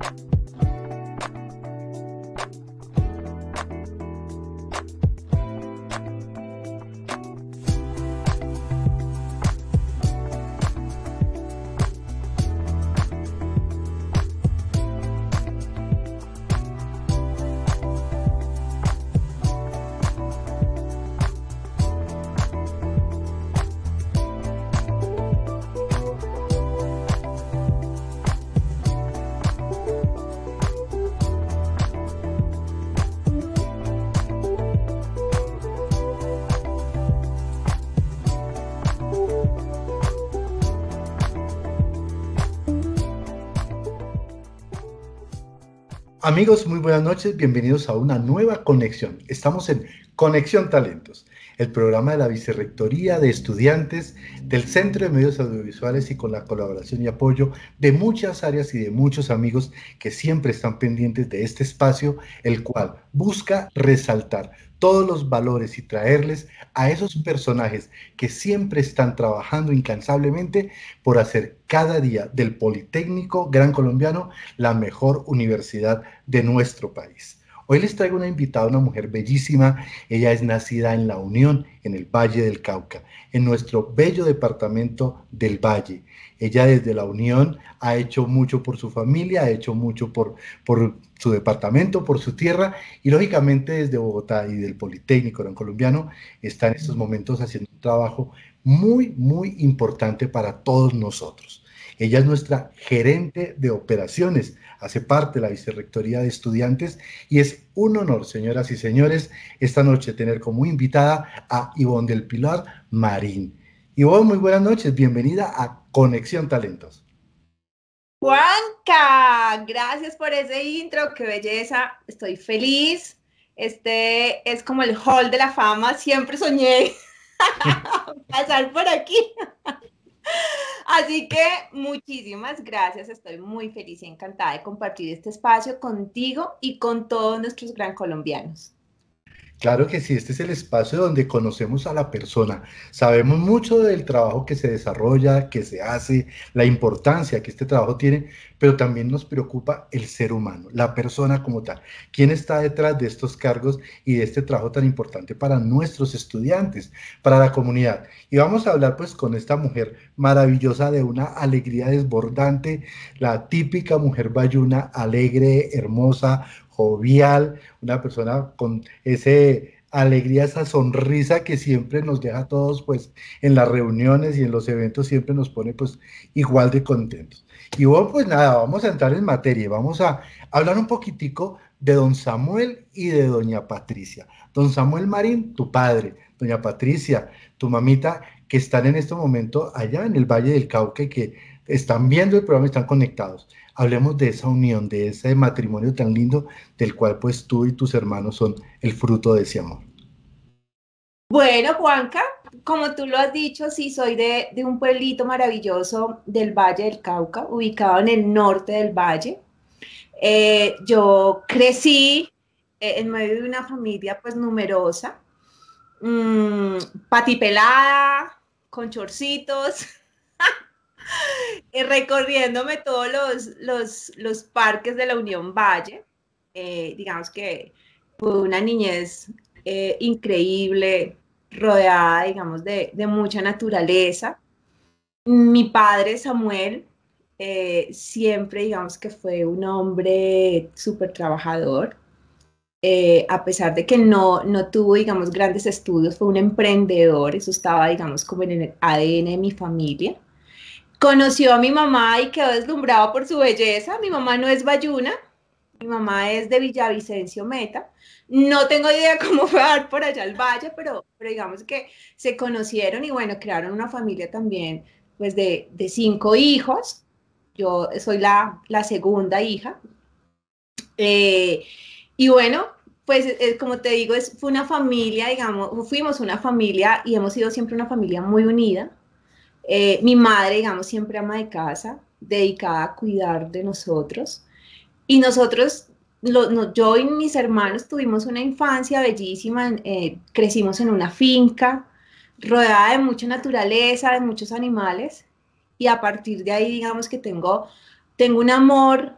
Thank you. Amigos, muy buenas noches, bienvenidos a una nueva conexión. Estamos en Conexión Talentos, el programa de la Vicerrectoría de Estudiantes del Centro de Medios Audiovisuales y con la colaboración y apoyo de muchas áreas y de muchos amigos que siempre están pendientes de este espacio, el cual busca resaltar todos los valores y traerles a esos personajes que siempre están trabajando incansablemente por hacer cada día del Politécnico Gran Colombiano la mejor universidad de nuestro país. Hoy les traigo una invitada, una mujer bellísima. Ella es nacida en La Unión, en el Valle del Cauca, en nuestro bello departamento del Valle. Ella desde La Unión ha hecho mucho por su familia, ha hecho mucho por, por su departamento, por su tierra, y lógicamente desde Bogotá y del Politécnico Gran Colombiano está en estos momentos haciendo un trabajo muy, muy importante para todos nosotros. Ella es nuestra gerente de operaciones, hace parte de la Vicerrectoría de Estudiantes y es un honor, señoras y señores, esta noche tener como invitada a Ivonne del Pilar Marín. Ivonne, muy buenas noches, bienvenida a Conexión Talentos. Juanca, gracias por ese intro, qué belleza, estoy feliz. Este es como el hall de la fama, siempre soñé pasar por aquí. Así que muchísimas gracias, estoy muy feliz y encantada de compartir este espacio contigo y con todos nuestros gran colombianos. Claro que sí, este es el espacio donde conocemos a la persona, sabemos mucho del trabajo que se desarrolla, que se hace, la importancia que este trabajo tiene, pero también nos preocupa el ser humano, la persona como tal, quién está detrás de estos cargos y de este trabajo tan importante para nuestros estudiantes, para la comunidad. Y vamos a hablar pues con esta mujer maravillosa de una alegría desbordante, la típica mujer bayuna, alegre, hermosa, jovial, una persona con esa alegría, esa sonrisa que siempre nos deja a todos, pues en las reuniones y en los eventos siempre nos pone pues igual de contentos. Y bueno, pues nada, vamos a entrar en materia, vamos a hablar un poquitico de don Samuel y de doña Patricia. Don Samuel Marín, tu padre, doña Patricia, tu mamita, que están en este momento allá en el Valle del Cauca que están viendo el programa, están conectados hablemos de esa unión, de ese matrimonio tan lindo del cual pues tú y tus hermanos son el fruto de ese amor. Bueno, Juanca, como tú lo has dicho, sí, soy de, un pueblito maravilloso del Valle del Cauca, ubicado en el norte del valle. Eh, yo crecí eh, en medio de una familia pues numerosa, mm, patipelada, con chorcitos. Eh, recorriéndome todos los, parques de la Unión Valle. Eh, digamos que fue una niñez eh, increíble, rodeada, digamos, de, mucha naturaleza. Mi padre, Samuel, siempre, digamos que fue un hombre súper trabajador. a pesar de que no, no tuvo, digamos, grandes estudios, fue un emprendedor, eso estaba, digamos, como en el ADN de mi familia conoció a mi mamá y quedó deslumbrado por su belleza. Mi mamá no es bayuna, mi mamá es de Villavicencio Meta. No tengo idea cómo fue a dar por allá al valle, pero, digamos que se conocieron y bueno, crearon una familia también pues de, cinco hijos. Yo soy la, segunda hija. Eh, y bueno, pues eh, como te digo, es, fue una familia, digamos, fuimos una familia y hemos sido siempre una familia muy unida eh, mi madre, digamos, siempre ama de casa, dedicada a cuidar de nosotros. Y nosotros, yo y mis hermanos tuvimos una infancia bellísima, eh, crecimos en una finca rodeada de mucha naturaleza, de muchos animales. Y a partir de ahí, digamos que tengo, tengo un amor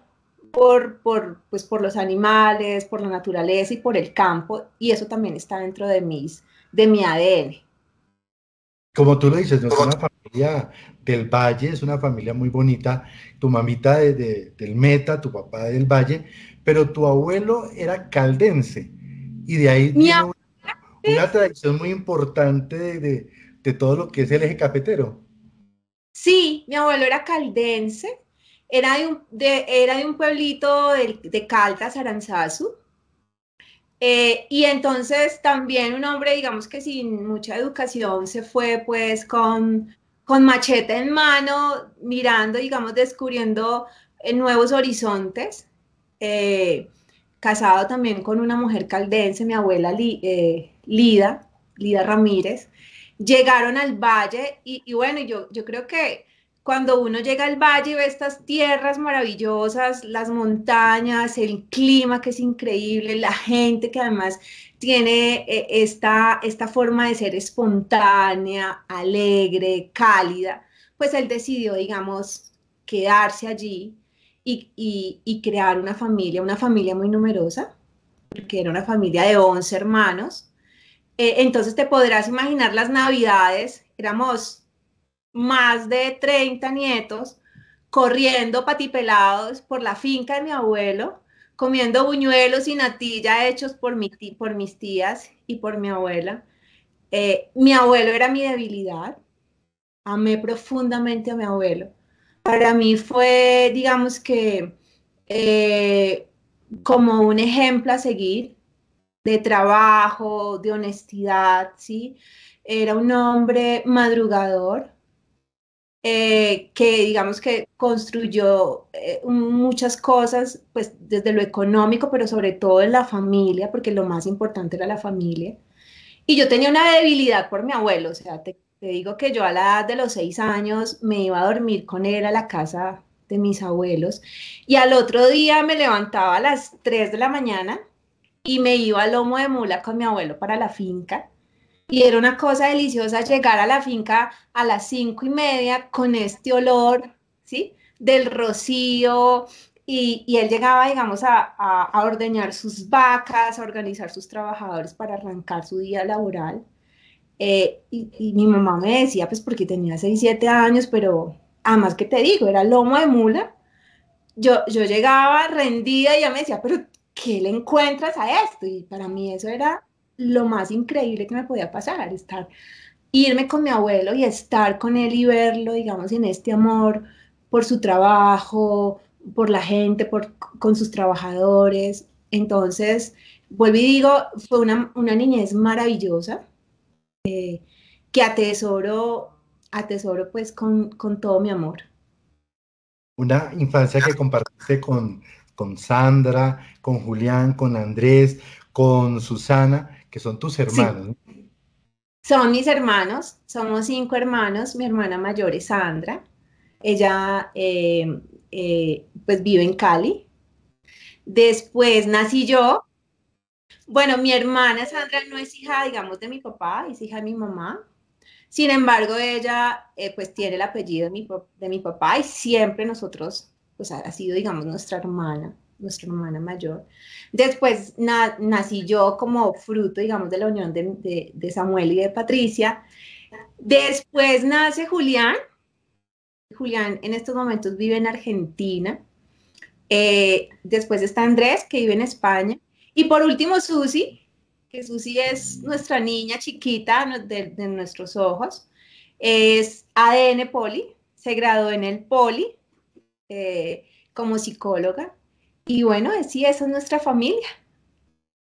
por, por, pues, por los animales, por la naturaleza y por el campo. Y eso también está dentro de, mis, de mi ADN. Como tú lo dices, es una familia del Valle, es una familia muy bonita, tu mamita de, del Meta, tu papá del Valle, pero tu abuelo era caldense y de ahí una, tradición muy importante de, todo lo que es el eje cafetero. Sí, mi abuelo era caldense, era de un, de, era de un pueblito de, de Caldas, Aranzazu, eh, y entonces también un hombre, digamos que sin mucha educación, se fue pues con, machete en mano, mirando, digamos, descubriendo eh, nuevos horizontes. Eh, casado también con una mujer caldense, mi abuela Lida, Lida Ramírez. Llegaron al valle y, y bueno, yo, yo creo que cuando uno llega al valle y ve estas tierras maravillosas, las montañas, el clima que es increíble, la gente que además tiene eh, esta, esta forma de ser espontánea, alegre, cálida, pues él decidió, digamos, quedarse allí y, y, crear una familia, una familia muy numerosa, porque era una familia de 11 hermanos. Eh, entonces te podrás imaginar las navidades, éramos más de 30 nietos corriendo patipelados por la finca de mi abuelo, comiendo buñuelos y natilla hechos por, por mis tías y por mi abuela. Eh, mi abuelo era mi debilidad. Amé profundamente a mi abuelo. Para mí fue, digamos que, eh, como un ejemplo a seguir de trabajo, de honestidad, ¿sí? Era un hombre madrugador, eh, que digamos que construyó eh, muchas cosas, pues desde lo económico, pero sobre todo en la familia, porque lo más importante era la familia. Y yo tenía una debilidad por mi abuelo, o sea, te, digo que yo a la edad de los seis años me iba a dormir con él a la casa de mis abuelos y al otro día me levantaba a las tres de la mañana y me iba al lomo de mula con mi abuelo para la finca y era una cosa deliciosa llegar a la finca a las cinco y media con este olor, ¿sí? Del rocío. Y, y él llegaba, digamos, a, a, ordeñar sus vacas, a organizar sus trabajadores para arrancar su día laboral. Eh, y, mi mamá me decía, pues porque tenía seis, siete años, pero además que te digo, era lomo de mula. Yo, yo llegaba rendida y ella me decía, pero ¿qué le encuentras a esto? Y para mí eso era lo más increíble que me podía pasar, estar, irme con mi abuelo y estar con él y verlo, digamos, en este amor por su trabajo, por la gente, con sus trabajadores. Entonces, vuelvo y digo, fue una, niñez maravillosa eh, que atesoro, atesoro pues con, todo mi amor. Una infancia que compartiste con, con Sandra, con Julián, con Andrés, con Susana, que son tus hermanos. Son mis hermanos, somos cinco hermanos, mi hermana mayor es Sandra, ella eh, eh, pues vive en Cali. Después nací yo, bueno, mi hermana Sandra no es hija, digamos, de mi papá, es hija de mi mamá. Sin embargo, ella eh, pues tiene el apellido de mi, de mi papá y siempre nosotros, pues ha sido, digamos, nuestra hermana nuestra hermana mayor. Después nací yo como fruto, digamos, de la unión de, Samuel y de Patricia. Después nace Julián. Julián en estos momentos vive en Argentina. Eh, después está Andrés, que vive en España. Y por último, Susi, que Susi es nuestra niña chiquita de, nuestros ojos. Es ADN Poli, se graduó en el Poli eh, como psicóloga y bueno, sí, esa es nuestra familia.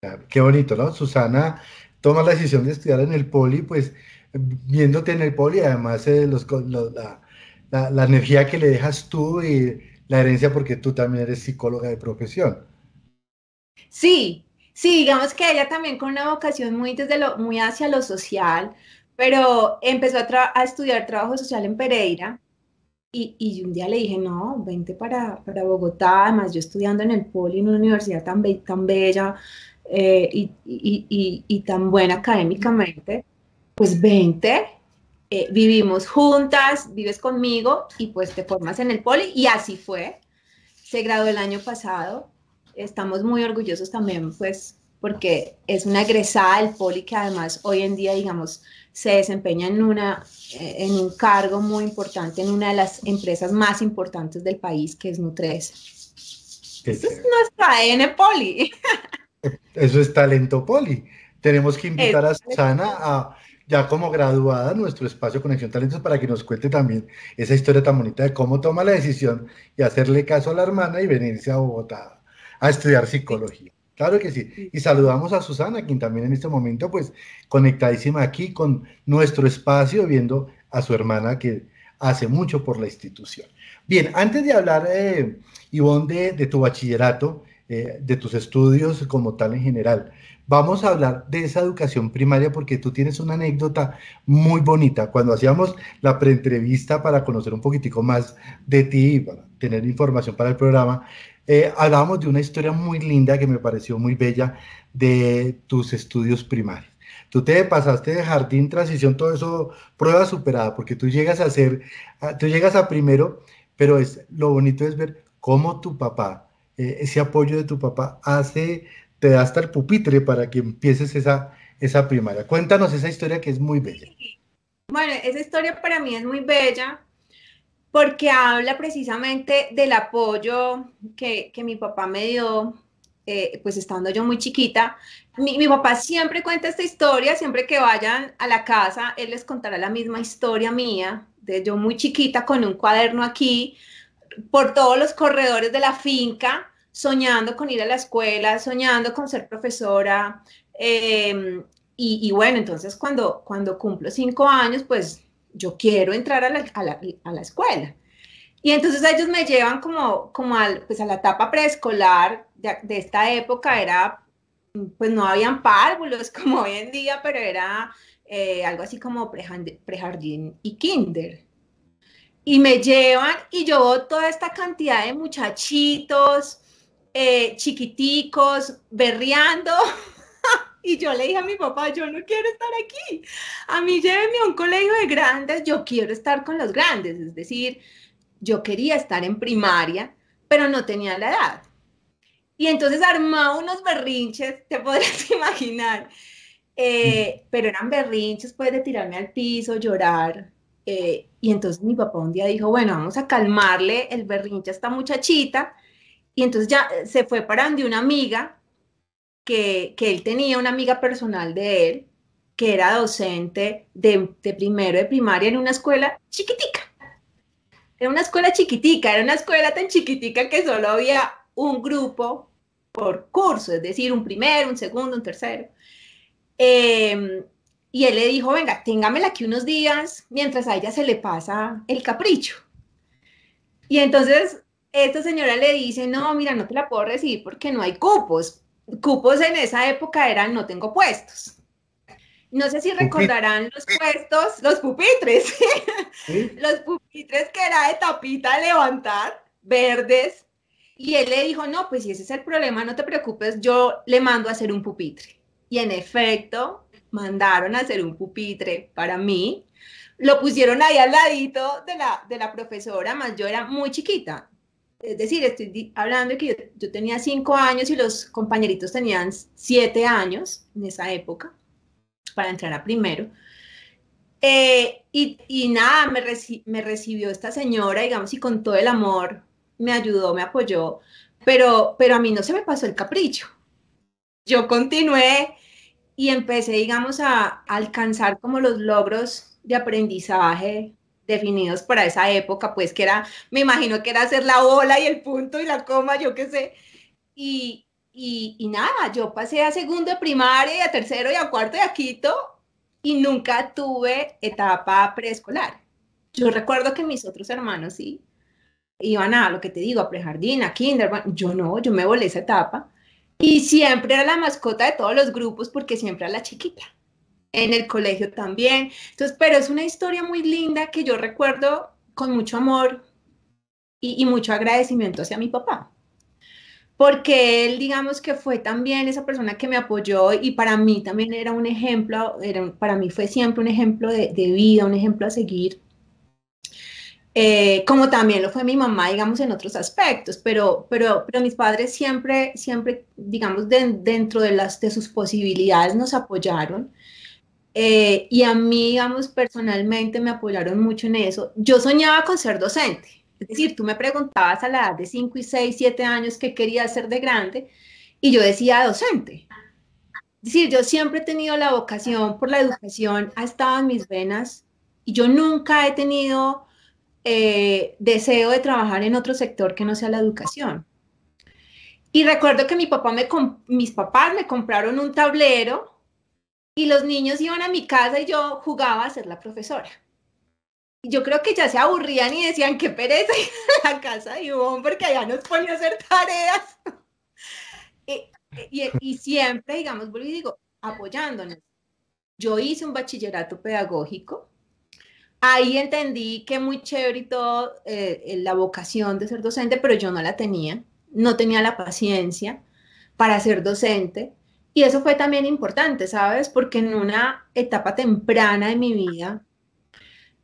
Ah, qué bonito, ¿no? Susana toma la decisión de estudiar en el poli, pues viéndote en el poli, además de eh, los, la, energía que le dejas tú y la herencia porque tú también eres psicóloga de profesión. Sí, sí, digamos que ella también con una vocación muy, desde lo, muy hacia lo social, pero empezó a, a estudiar trabajo social en Pereira y, y un día le dije, no, vente para, para Bogotá, además yo estudiando en el Poli, en una universidad tan, tan bella eh, y, y, y, tan buena académicamente, pues vente, eh, vivimos juntas, vives conmigo y pues te formas en el Poli y así fue. Se graduó el año pasado, estamos muy orgullosos también, pues porque es una egresada del Poli que además hoy en día, digamos, se desempeña en, una, eh, en un cargo muy importante en una de las empresas más importantes del país, que es Nutresa. Eso es nuestra N Poli. Eso es talento Poli. Tenemos que invitar a Susana a, ya como graduada, a nuestro espacio Conexión Talentos para que nos cuente también esa historia tan bonita de cómo toma la decisión y hacerle caso a la hermana y venirse a Bogotá a estudiar psicología. Claro que sí. Y saludamos a Susana, quien también en este momento, pues, conectadísima aquí con nuestro espacio, viendo a su hermana que hace mucho por la institución. Bien, antes de hablar, eh, Ivonne, de, tu bachillerato, eh, de tus estudios como tal en general, vamos a hablar de esa educación primaria porque tú tienes una anécdota muy bonita. Cuando hacíamos la preentrevista para conocer un poquitico más de ti, para tener información para el programa, eh, hablábamos de una historia muy linda que me pareció muy bella de tus estudios primarios. Tú te pasaste de jardín, transición, todo eso, prueba superada, porque tú llegas a ser, ah, tú llegas a primero, pero es, lo bonito es ver cómo tu papá, eh, ese apoyo de tu papá hace, te da hasta el pupitre para que empieces esa, esa primaria. Cuéntanos esa historia que es muy bella. Bueno, esa historia para mí es muy bella porque habla precisamente del apoyo que, mi papá me dio, eh, pues estando yo muy chiquita. Mi, papá siempre cuenta esta historia, siempre que vayan a la casa, él les contará la misma historia mía, de yo muy chiquita con un cuaderno aquí, por todos los corredores de la finca, soñando con ir a la escuela, soñando con ser profesora. Em, y, y bueno, entonces cuando, cuando cumplo cinco años, pues yo quiero entrar a la, escuela. Y entonces ellos me llevan como, como pues a la etapa preescolar de, esta época, era, pues no habían párvulos como hoy en día, pero era eh, algo así como prejardín y kinder. Y me llevan y yo toda esta cantidad de muchachitos eh, chiquiticos berreando Y yo le dije a mi papá, yo no quiero estar aquí. A mí llévenme a un colegio de grandes, yo quiero estar con los grandes. Es decir, yo quería estar en primaria, pero no tenía la edad. Y entonces armaba unos berrinches, te podrás imaginar. Eh, pero eran berrinches, pues, de tirarme al piso, llorar. Eh, y entonces mi papá un día dijo, bueno, vamos a calmarle el berrinche a esta muchachita. Y entonces ya eh, se fue para donde una amiga que, él tenía una amiga personal de él que era docente de, primero de primaria en una escuela chiquitica. Era una escuela chiquitica, era una escuela tan chiquitica que solo había un grupo por curso, es decir, un primero, un segundo, un tercero. Em, y él le dijo, venga, téngamela aquí unos días mientras a ella se le pasa el capricho. Y entonces esta señora le dice, no, mira, no te la puedo recibir porque no hay cupos, cupos en esa época eran no tengo puestos. No sé si recordarán los puestos, los pupitres, los pupitres que era de tapita levantar, verdes. Y él le dijo, no, pues si ese es el problema, no te preocupes, yo le mando a hacer un pupitre. Y en efecto, mandaron a hacer un pupitre para mí. Lo pusieron ahí al ladito de la, de la profesora, más yo era muy chiquita, es decir, estoy hablando de que yo, tenía cinco años y los compañeritos tenían siete años en esa época para entrar a primero. Eh, y, nada, me, recibió esta señora, digamos, y con todo el amor me ayudó, me apoyó, pero, pero a mí no se me pasó el capricho. Yo continué y empecé, digamos, a alcanzar como los logros de aprendizaje definidos para esa época, pues que era, me imagino que era hacer la ola y el punto y la coma, yo qué sé. Y, y, nada, yo pasé a segundo de primaria y a tercero y a cuarto y a quinto y nunca tuve etapa preescolar. Yo recuerdo que mis otros hermanos sí iban a lo que te digo, a prejardín, a kinder, yo no, yo me volé esa etapa y siempre era la mascota de todos los grupos porque siempre era la chiquita en el colegio también. Entonces, pero es una historia muy linda que yo recuerdo con mucho amor y, y, mucho agradecimiento hacia mi papá. Porque él, digamos que fue también esa persona que me apoyó y para mí también era un ejemplo, era, para mí fue siempre un ejemplo de, de vida, un ejemplo a seguir. Eh, como también lo fue mi mamá, digamos, en otros aspectos, pero, pero, pero mis padres siempre, siempre, digamos, dentro de, las, de sus posibilidades nos apoyaron. Eh, y a mí, digamos, personalmente me apoyaron mucho en eso. Yo soñaba con ser docente. Es decir, tú me preguntabas a la edad de 5 y 6, 7 años qué quería ser de grande y yo decía docente. Es decir, yo siempre he tenido la vocación por la educación, ha estado en mis venas y yo nunca he tenido eh, deseo de trabajar en otro sector que no sea la educación. Y recuerdo que mi papá me mis papás me compraron un tablero y los niños iban a mi casa y yo jugaba a ser la profesora. Y yo creo que ya se aburrían y decían, qué pereza ir a la casa de Ivonne porque allá nos ponía a hacer tareas. Eh, y, siempre, digamos, volví y digo, apoyándonos. Yo hice un bachillerato pedagógico. Ahí entendí que muy chévere y todo eh, eh, la vocación de ser docente, pero yo no la tenía, no tenía la paciencia para ser docente y eso fue también importante, ¿sabes? Porque en una etapa temprana de mi vida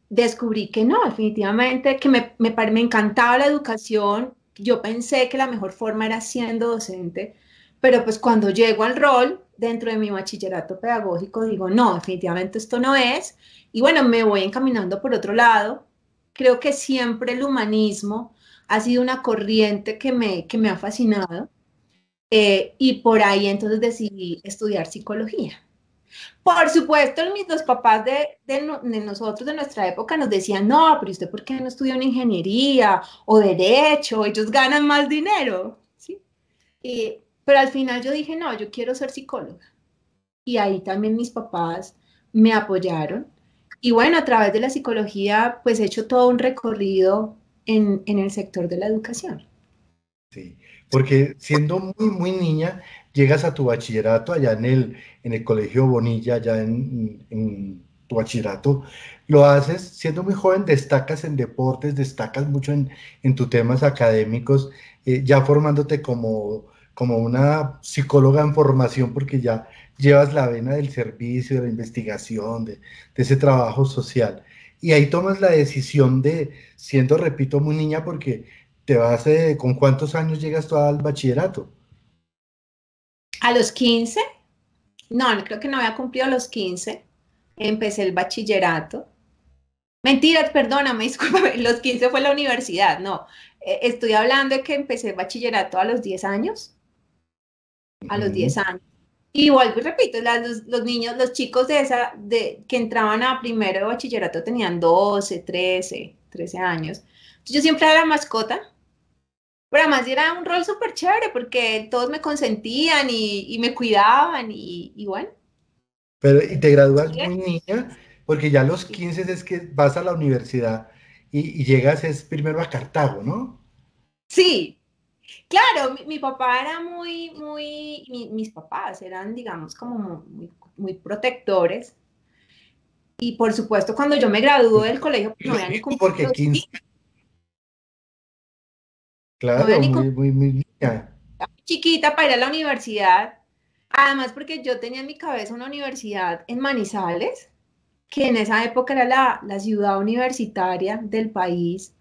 descubrí que no, definitivamente, que me, me, me encantaba la educación. Yo pensé que la mejor forma era siendo docente, pero pues cuando llego al rol dentro de mi bachillerato pedagógico, digo, no, definitivamente esto no es. Y bueno, me voy encaminando por otro lado. Creo que siempre el humanismo ha sido una corriente que me, que me ha fascinado. Eh, y por ahí entonces decidí estudiar psicología. Por supuesto, mis dos papás de, nosotros, de nuestra época, nos decían, no, pero usted por qué no estudia una ingeniería o derecho? Ellos ganan más dinero, ¿sí? pero al final yo dije, no, yo quiero ser psicóloga. Y ahí también mis papás me apoyaron. Y bueno, a través de la psicología, pues he hecho todo un recorrido en, en el sector de la educación. Sí. Porque siendo muy, muy niña, llegas a tu bachillerato allá en el, en el colegio Bonilla, allá en, tu bachillerato, lo haces siendo muy joven, destacas en deportes, destacas mucho en, tus temas académicos, eh, ya formándote como, como una psicóloga en formación, porque ya llevas la vena del servicio, de la investigación, de, de ese trabajo social. Y ahí tomas la decisión de, siendo, repito, muy niña, porque te vas, eh, ¿con cuántos años llegas tú al bachillerato? A los 15. No, creo que no había cumplido los 15. Empecé el bachillerato. Mentiras, perdóname, discúlpame, los 15 fue la universidad, no. Eh, estoy hablando de que empecé el bachillerato a los 10 años. A los 10 años. Y vuelvo y repito, los, niños, los chicos de esa, de, que entraban a primero de bachillerato tenían 12, 13, 13 años. yo siempre era la mascota, pero además era un rol súper chévere porque todos me consentían y, me cuidaban y, bueno. Pero y te gradúas muy niña porque ya a los 15 es que vas a la universidad y, llegas es primero a Cartago, ¿no? Sí, Claro, mi, papá era muy, muy, mis papás eran, digamos, como muy, protectores. Y por supuesto, cuando yo me gradué del colegio, pues Porque 15, Claro, muy, Chiquita para ir a la universidad. Además, porque yo tenía en mi cabeza una universidad en Manizales, que en esa época era la, la ciudad universitaria del país.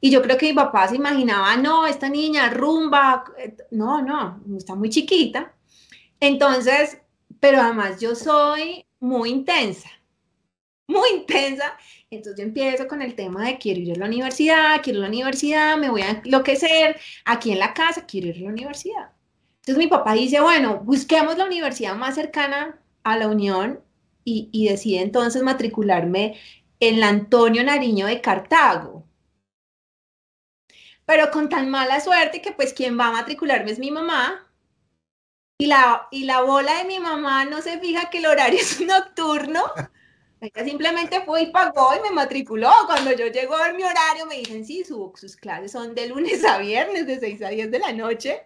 Y yo creo que mi papá se imaginaba, no, esta niña rumba, eh, no, no, está muy chiquita. Entonces, pero además yo soy muy intensa, muy intensa. Entonces yo empiezo con el tema de quiero ir a la universidad, quiero ir a la universidad, me voy a enloquecer aquí en la casa, quiero ir a la universidad. Entonces mi papá dice, bueno, busquemos la universidad más cercana a la Unión y, decide entonces matricularme en la Antonio Nariño de Cartago. Pero con tan mala suerte que pues quien va a matricularme es mi mamá, y la, y la, bola de mi mamá no se fija que el horario es nocturno simplemente fue y pagó y me matriculó. Cuando yo llego a mi horario, me dicen, sí, sus clases son de lunes a viernes, de 6 a 10 de la noche.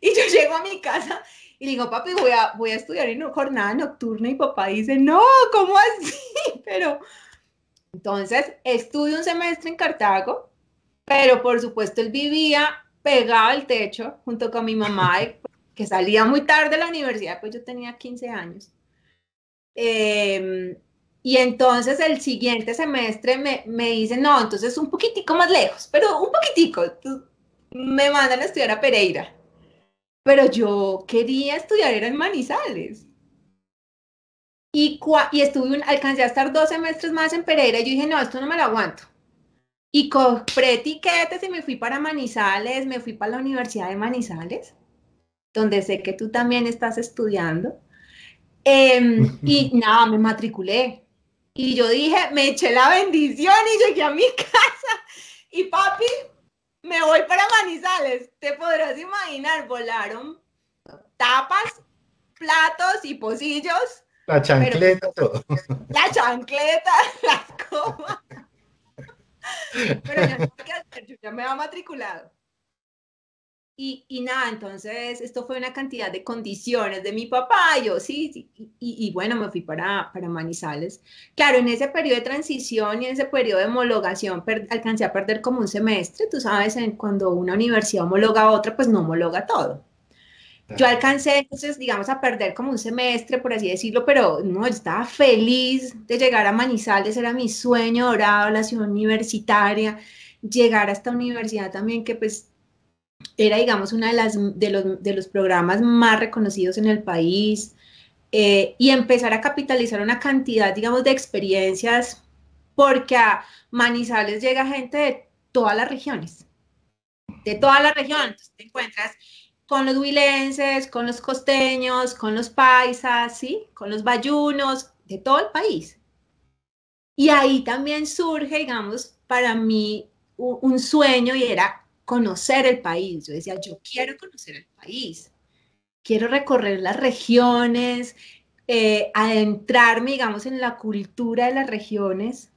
Y yo llego a mi casa y digo, papi, voy a, voy a estudiar en una jornada nocturna. Y papá dice, no, ¿cómo así? Pero entonces estudio un semestre en Cartago, pero por supuesto él vivía pegado al techo junto con mi mamá, que salía muy tarde de la universidad, pues yo tenía 15 años. Em, y entonces el siguiente semestre me, me dicen, no, entonces un poquitico más lejos, pero un poquitico. Me mandan a estudiar a Pereira. Pero yo quería estudiar era en Manizales. Y, y estuve alcancé a estar dos semestres más en Pereira. Y yo dije, no, esto no me lo aguanto. Y compré etiquetas y me fui para Manizales, me fui para la Universidad de Manizales, donde sé que tú también estás estudiando. Em, y nada, me matriculé. Y yo dije, me eché la bendición y llegué a mi casa. Y papi, me voy para Manizales. Te podrás imaginar, volaron tapas, platos y pocillos. La chancleta, todo. La chancleta, las comas. Pero ya no sé qué hacer, yo ya me he matriculado. Y, y, nada, entonces esto fue una cantidad de condiciones de mi papá, yo sí, y, bueno, me fui para, para Manizales. Claro, en ese periodo de transición y en ese periodo de homologación alcancé a perder como un semestre, tú sabes, cuando una universidad homologa a otra, pues no homologa todo. Yo alcancé entonces, digamos, a perder como un semestre, por así decirlo, pero no, estaba feliz de llegar a Manizales, era mi sueño dorado, la ciudad universitaria, llegar a esta universidad también que pues era, digamos, uno de, las, de, los, de los programas más reconocidos en el país eh, y empezar a capitalizar una cantidad, digamos, de experiencias, porque a Manizales llega gente de todas las regiones, de toda la región. Entonces te encuentras con los huilenses, con los costeños, con los paisas, ¿sí? Con los bayunos, de todo el país. Y ahí también surge, digamos, para mí un sueño y era conocer el país. Yo decía, yo quiero conocer el país, quiero recorrer las regiones, eh, adentrarme, digamos, en la cultura de las regiones.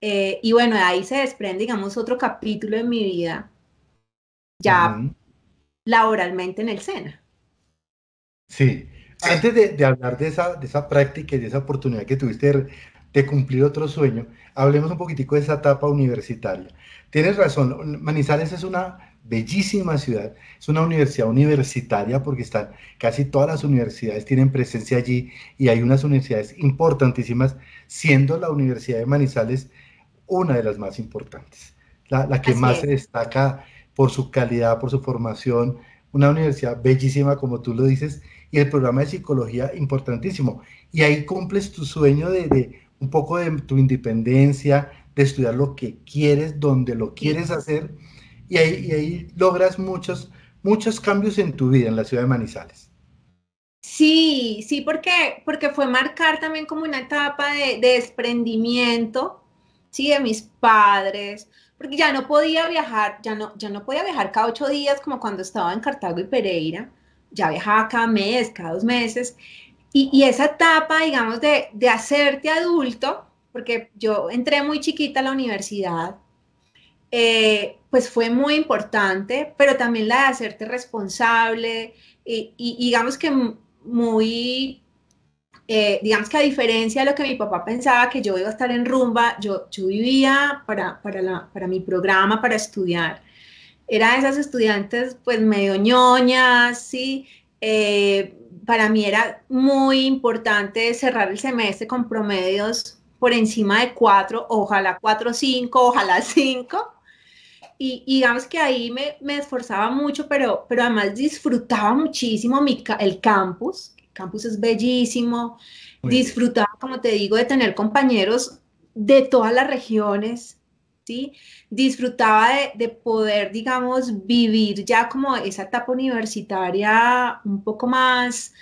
Eh, y bueno, ahí se desprende, digamos, otro capítulo de mi vida, ya laboralmente en el SENA. Sí. Antes de, hablar de esa, de esa práctica y de esa oportunidad que tuviste de cumplir otro sueño, hablemos un poquitico de esa etapa universitaria. Tienes razón, Manizales es una bellísima ciudad, es una universidad universitaria porque están casi todas las universidades tienen presencia allí y hay unas universidades importantísimas, siendo la Universidad de Manizales una de las más importantes, la, que más se destaca por su calidad, por su formación, una universidad bellísima como tú lo dices y el programa de psicología importantísimo. Y ahí cumples tu sueño de un poco de tu independencia, de estudiar lo que quieres, donde lo quieres hacer, y ahí, logras muchos, muchos cambios en tu vida en la ciudad de Manizales. Sí, sí, porque, porque fue marcar también como una etapa de, desprendimiento, sí, de mis padres, porque ya no podía viajar, ya no, ya no podía viajar cada ocho días como cuando estaba en Cartago y Pereira, ya viajaba cada mes, cada dos meses, y, esa etapa, digamos, de, de, hacerte adulto, porque yo entré muy chiquita a la universidad, eh, pues fue muy importante, pero también la de hacerte responsable y, digamos que muy, eh, digamos que a diferencia de lo que mi papá pensaba que yo iba a estar en rumba, yo, yo vivía para, para, para mi programa, para estudiar. Era esas estudiantes pues medio ñoñas, ¿sí? Eh, para mí era muy importante cerrar el semestre con promedios por encima de cuatro, ojalá o cinco, ojalá cinco. Y, digamos que ahí me, me, esforzaba mucho, pero, pero además disfrutaba muchísimo mi, el campus. El campus es bellísimo. disfrutaba, como te digo, de tener compañeros de todas las regiones, Disfrutaba de, poder, digamos, vivir ya como esa etapa universitaria un poco más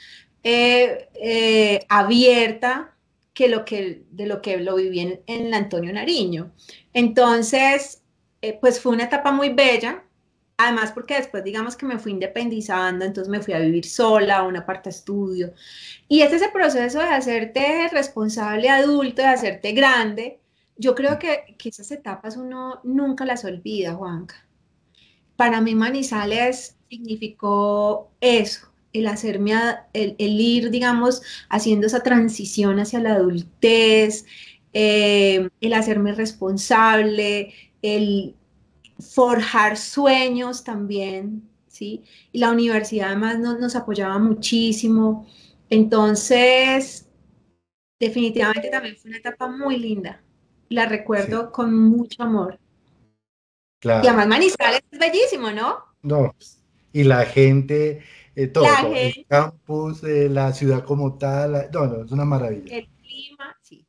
eh, eh, abierta que lo que, de lo que lo viví en, Antonio Nariño. Entonces, eh, pues fue una etapa muy bella, Además, porque después, digamos que me fui independizando, entonces me fui a vivir sola, a una parte estudio. Y es ese proceso de hacerte responsable adulto, de hacerte grande, yo creo que, esas etapas uno nunca las olvida, Juanca. Para mí Manizales significó eso, el hacerme, el, ir, digamos, haciendo esa transición hacia la adultez, eh, el hacerme responsable, el forjar sueños también, ¿sí? Y la universidad además nos apoyaba muchísimo. Entonces, definitivamente también fue una etapa muy linda la recuerdo con mucho amor. Y además Manizales es bellísimo, ¿no? No, y la gente, eh, todo, el campus, eh, la ciudad como tal, no, no, es una maravilla. El clima, sí.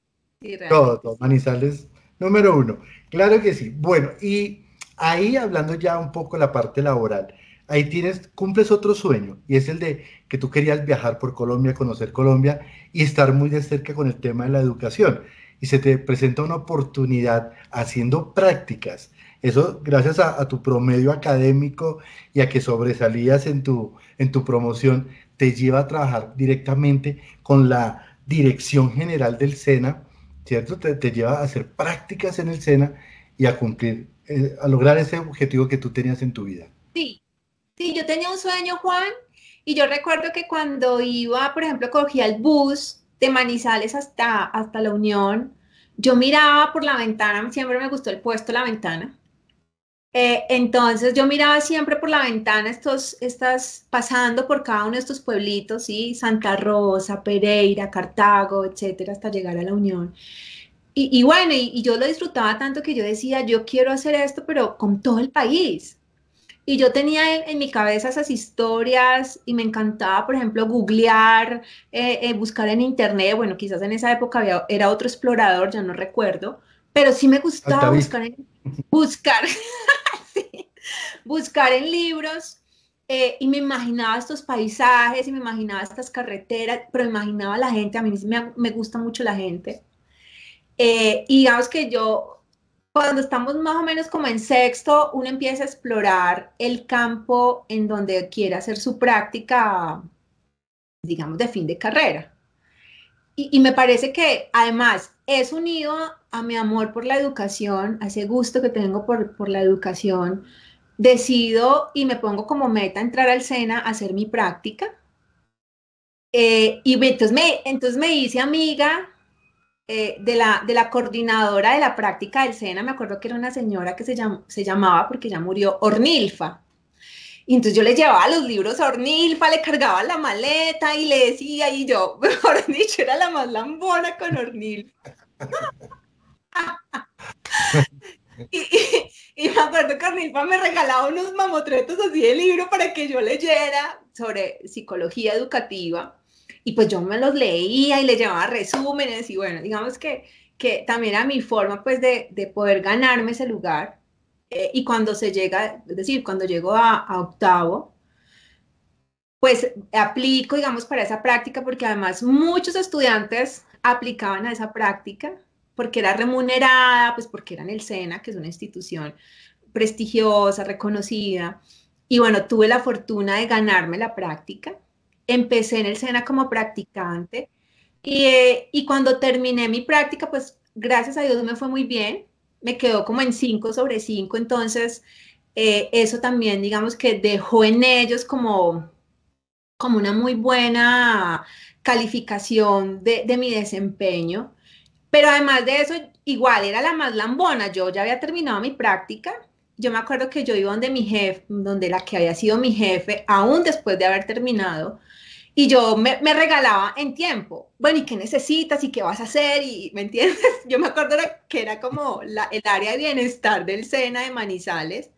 todo, todo, Manizales número uno. Claro que sí. Bueno, y ahí hablando ya un poco la parte laboral, ahí tienes, cumples otro sueño, y es el de que tú querías viajar por Colombia, conocer Colombia y estar muy de cerca con el tema de la educación y se te presenta una oportunidad haciendo prácticas. Eso gracias a, tu promedio académico y a que sobresalías en tu, en tu promoción, te lleva a trabajar directamente con la dirección general del SENA, ¿cierto? Te, lleva a hacer prácticas en el SENA y a cumplir, eh, a lograr ese objetivo que tú tenías en tu vida. Sí, sí, yo tenía un sueño, Juan, y yo recuerdo que cuando iba, por ejemplo, cogía el bus de Manizales hasta, hasta La Unión, yo miraba por la ventana, siempre me gustó el puesto La Ventana. Eh, entonces yo miraba siempre por la ventana estos, estas, pasando por cada uno de estos pueblitos, ¿sí? Santa Rosa, Pereira, Cartago, etcétera, hasta llegar a la Unión. Y, bueno, y, yo lo disfrutaba tanto que yo decía, yo quiero hacer esto, pero con todo el país. Y yo tenía en, mi cabeza esas historias y me encantaba, por ejemplo, googlear, eh, eh, buscar en internet. Bueno, quizás en esa época era otro explorador, ya no recuerdo, pero sí me gustaba buscar en, buscar, buscar en libros. Eh, y me imaginaba estos paisajes y me imaginaba estas carreteras, pero imaginaba la gente, a mí me, me gusta mucho la gente. y digamos que yo cuando estamos más o menos como en sexto, uno empieza a explorar el campo en donde quiere hacer su práctica, digamos, de fin de carrera. Y, me parece que además es unido a mi amor por la educación, a ese gusto que tengo por, por la educación. Decido y me pongo como meta entrar al SENA a hacer mi práctica. Eh, y entonces me, entonces me hice amiga eh, de, la, de la coordinadora de la práctica del SENA, me acuerdo que era una señora que se, se llamaba, porque ya murió, Ornilfa. Y entonces yo le llevaba los libros a Ornilfa, le cargaba la maleta y le decía, y yo, mejor dicho, era la más lambona con Ornilfa. y, y, me acuerdo que Ornilfa me regalaba unos mamotretos así de libro para que yo leyera sobre psicología educativa y pues yo me los leía y le llevaba resúmenes y bueno, digamos que, que también era mi forma pues de, de poder ganarme ese lugar. Eh, y cuando se llega, es decir, cuando llego a, a octavo, pues aplico, digamos, para esa práctica, porque además muchos estudiantes aplicaban a esa práctica, porque era remunerada, pues porque era en el SENA, que es una institución prestigiosa, reconocida. Y bueno, tuve la fortuna de ganarme la práctica empecé en el SENA como practicante y, eh, y, cuando terminé mi práctica, pues gracias a Dios me fue muy bien, me quedó como en 5 sobre 5, entonces eh, eso también digamos que dejó en ellos como, como una muy buena calificación de, de mi desempeño. Pero además de eso, igual era la más lambona. Yo ya había terminado mi práctica. Yo me acuerdo que yo iba donde mi jefe, donde la que había sido mi jefe, aún después de haber terminado, y yo me, regalaba en tiempo, bueno, ¿y qué necesitas? ¿Y qué vas a hacer? ¿Y me entiendes? Yo me acuerdo que era como el área de bienestar del SENA de Manizales.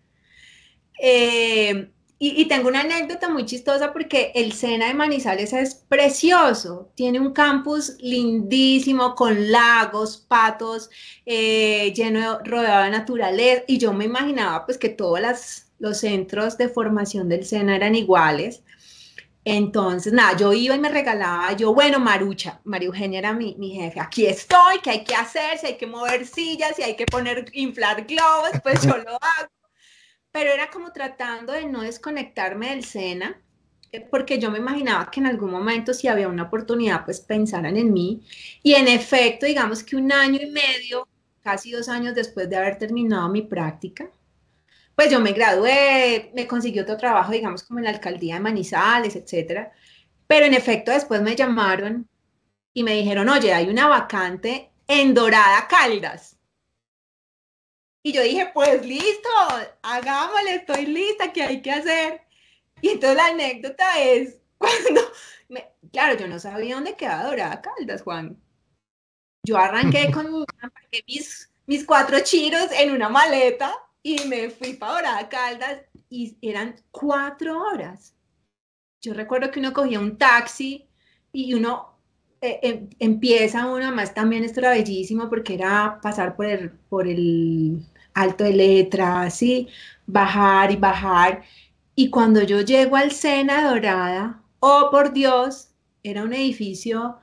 Eh, y, tengo una anécdota muy chistosa porque el SENA de Manizales es precioso, tiene un campus lindísimo con lagos, patos, eh, lleno, rodeado de naturaleza. Y yo me imaginaba pues que todos los centros de formación del SENA eran iguales. Entonces, nada, yo iba y me regalaba, yo, bueno, Marucha, María Eugenia era mi, mi jefe, aquí estoy, ¿qué hay que hacer, si hay que mover sillas, si hay que poner, inflar globos, pues yo lo hago. Pero era como tratando de no desconectarme del Sena, eh, porque yo me imaginaba que en algún momento si había una oportunidad, pues pensaran en mí. Y en efecto, digamos que un año y medio, casi dos años después de haber terminado mi práctica, pues yo me gradué, me consiguió otro trabajo, digamos, como en la alcaldía de Manizales, etcétera. Pero en efecto, después me llamaron y me dijeron, oye, hay una vacante en Dorada Caldas. Y yo dije, pues listo, hagámosle, estoy lista, ¿qué hay que hacer? Y entonces la anécdota es cuando, claro, yo no sabía dónde quedaba Dorada Caldas, Juan. Yo arranqué con mis cuatro chiros en una maleta y me fui para Dorada Caldas y eran cuatro horas. Yo recuerdo que uno cogía un taxi y uno eh, eh, empieza uno, más también esto era bellísimo porque era pasar por el, por el alto de Letras así, bajar y bajar. Y cuando yo llego al Sena Dorada, oh por Dios, era un edificio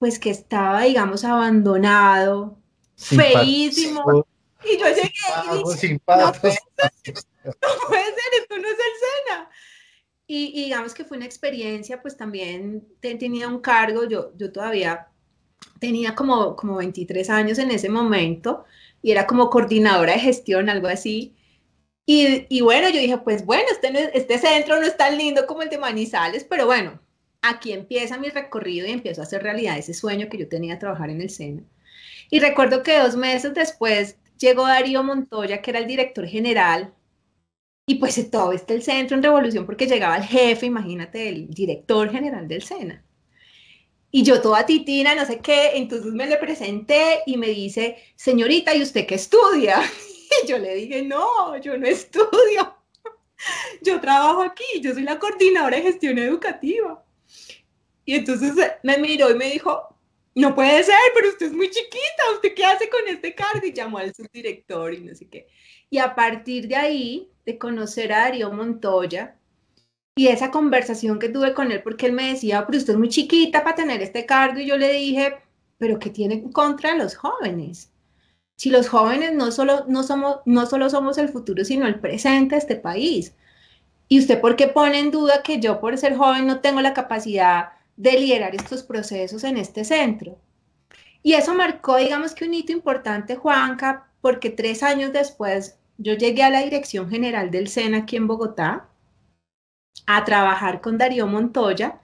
pues que estaba, digamos, abandonado, feísimo, y yo llegué y dije, sin no, puede ser, esto no es el SENA. Y, digamos que fue una experiencia, pues también tenía un cargo, yo, yo todavía tenía como, como 23 años en ese momento y era como coordinadora de gestión, algo así. Y, y bueno, yo dije, pues bueno, este, este centro no es tan lindo como el de Manizales, pero bueno, aquí empieza mi recorrido y empiezo a hacer realidad ese sueño que yo tenía de trabajar en el SENA. Y recuerdo que dos meses después llegó Darío Montoya, que era el director general, y pues todo este el centro en revolución porque llegaba el jefe, imagínate, el director general del SENA. Y yo toda titina, no sé qué, entonces me le presenté y me dice, señorita, ¿y usted qué estudia? Y yo le dije, no, yo no estudio. Yo trabajo aquí, yo soy la coordinadora de gestión educativa. Y entonces me miró y me dijo, no puede ser, pero usted es muy chiquita, ¿usted qué hace con este cargo? Y llamó al subdirector y no sé qué. Y a partir de ahí, de conocer a Darío Montoya y esa conversación que tuve con él, porque él me decía, pero usted es muy chiquita para tener este cargo, y yo le dije, pero ¿qué tiene en contra los jóvenes? Si los jóvenes no solo, no, somos, no solo somos el futuro, sino el presente de este país. ¿Y usted por qué pone en duda que yo por ser joven no tengo la capacidad de liderar estos procesos en este centro. Y eso marcó, digamos que un hito importante, Juanca, porque tres años después yo llegué a la Dirección General del SENA aquí en Bogotá a trabajar con Darío Montoya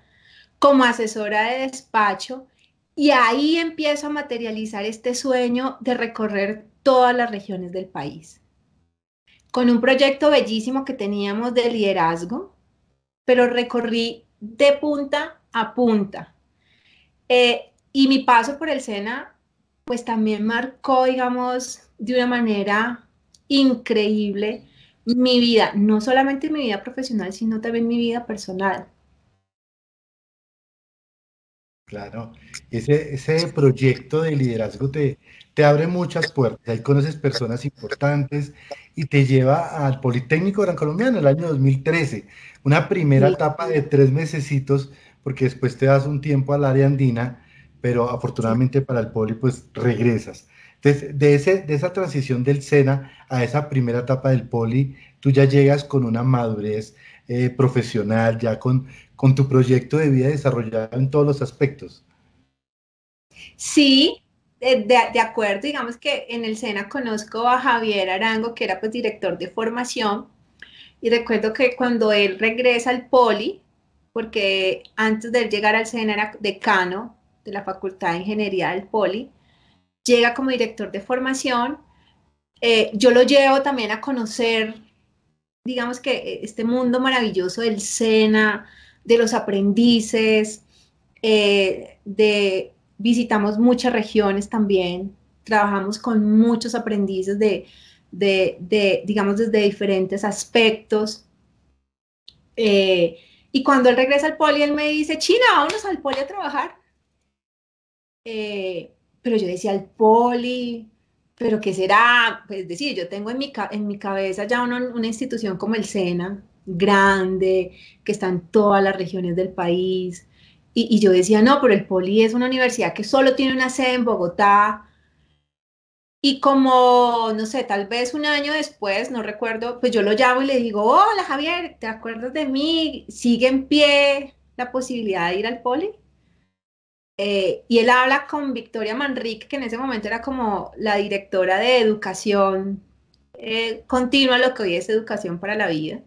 como asesora de despacho y ahí empiezo a materializar este sueño de recorrer todas las regiones del país con un proyecto bellísimo que teníamos de liderazgo, pero recorrí de punta apunta. Eh, y mi paso por el SENA, pues también marcó, digamos, de una manera increíble mi vida, no solamente mi vida profesional, sino también mi vida personal. Claro, ese, ese proyecto de liderazgo te, te abre muchas puertas, ahí conoces personas importantes y te lleva al Politécnico Gran Colombiano en el año 2013, una primera etapa de tres mesecitos porque después te das un tiempo al área andina, pero afortunadamente para el poli pues regresas. Entonces, de, ese, de esa transición del SENA a esa primera etapa del poli, tú ya llegas con una madurez eh, profesional, ya con, con tu proyecto de vida desarrollado en todos los aspectos. Sí, de, de, acuerdo, digamos que en el SENA conozco a Javier Arango, que era pues director de formación, y recuerdo que cuando él regresa al poli, porque antes de llegar al SENA era decano de la Facultad de Ingeniería del Poli, llega como director de formación, eh, yo lo llevo también a conocer, digamos que eh, este mundo maravilloso del SENA, de los aprendices, eh, de visitamos muchas regiones también, trabajamos con muchos aprendices de, digamos, desde diferentes aspectos. Y cuando él regresa al poli, él me dice, China, vámonos al poli a trabajar. Eh, pero yo decía, al poli, pero ¿qué será? Pues decir, yo tengo en mi, en mi cabeza ya una, una institución como el SENA, grande, que está en todas las regiones del país. Y, y, yo decía, no, pero el Poli es una universidad que solo tiene una sede en Bogotá, y como, no sé, tal vez un año después, no recuerdo, pues yo lo llamo y le digo, hola Javier, ¿te acuerdas de mí? ¿Sigue en pie la posibilidad de ir al poli? Eh, y él habla con Victoria Manrique, que en ese momento era como la directora de educación eh, continua, lo que hoy es educación para la vida.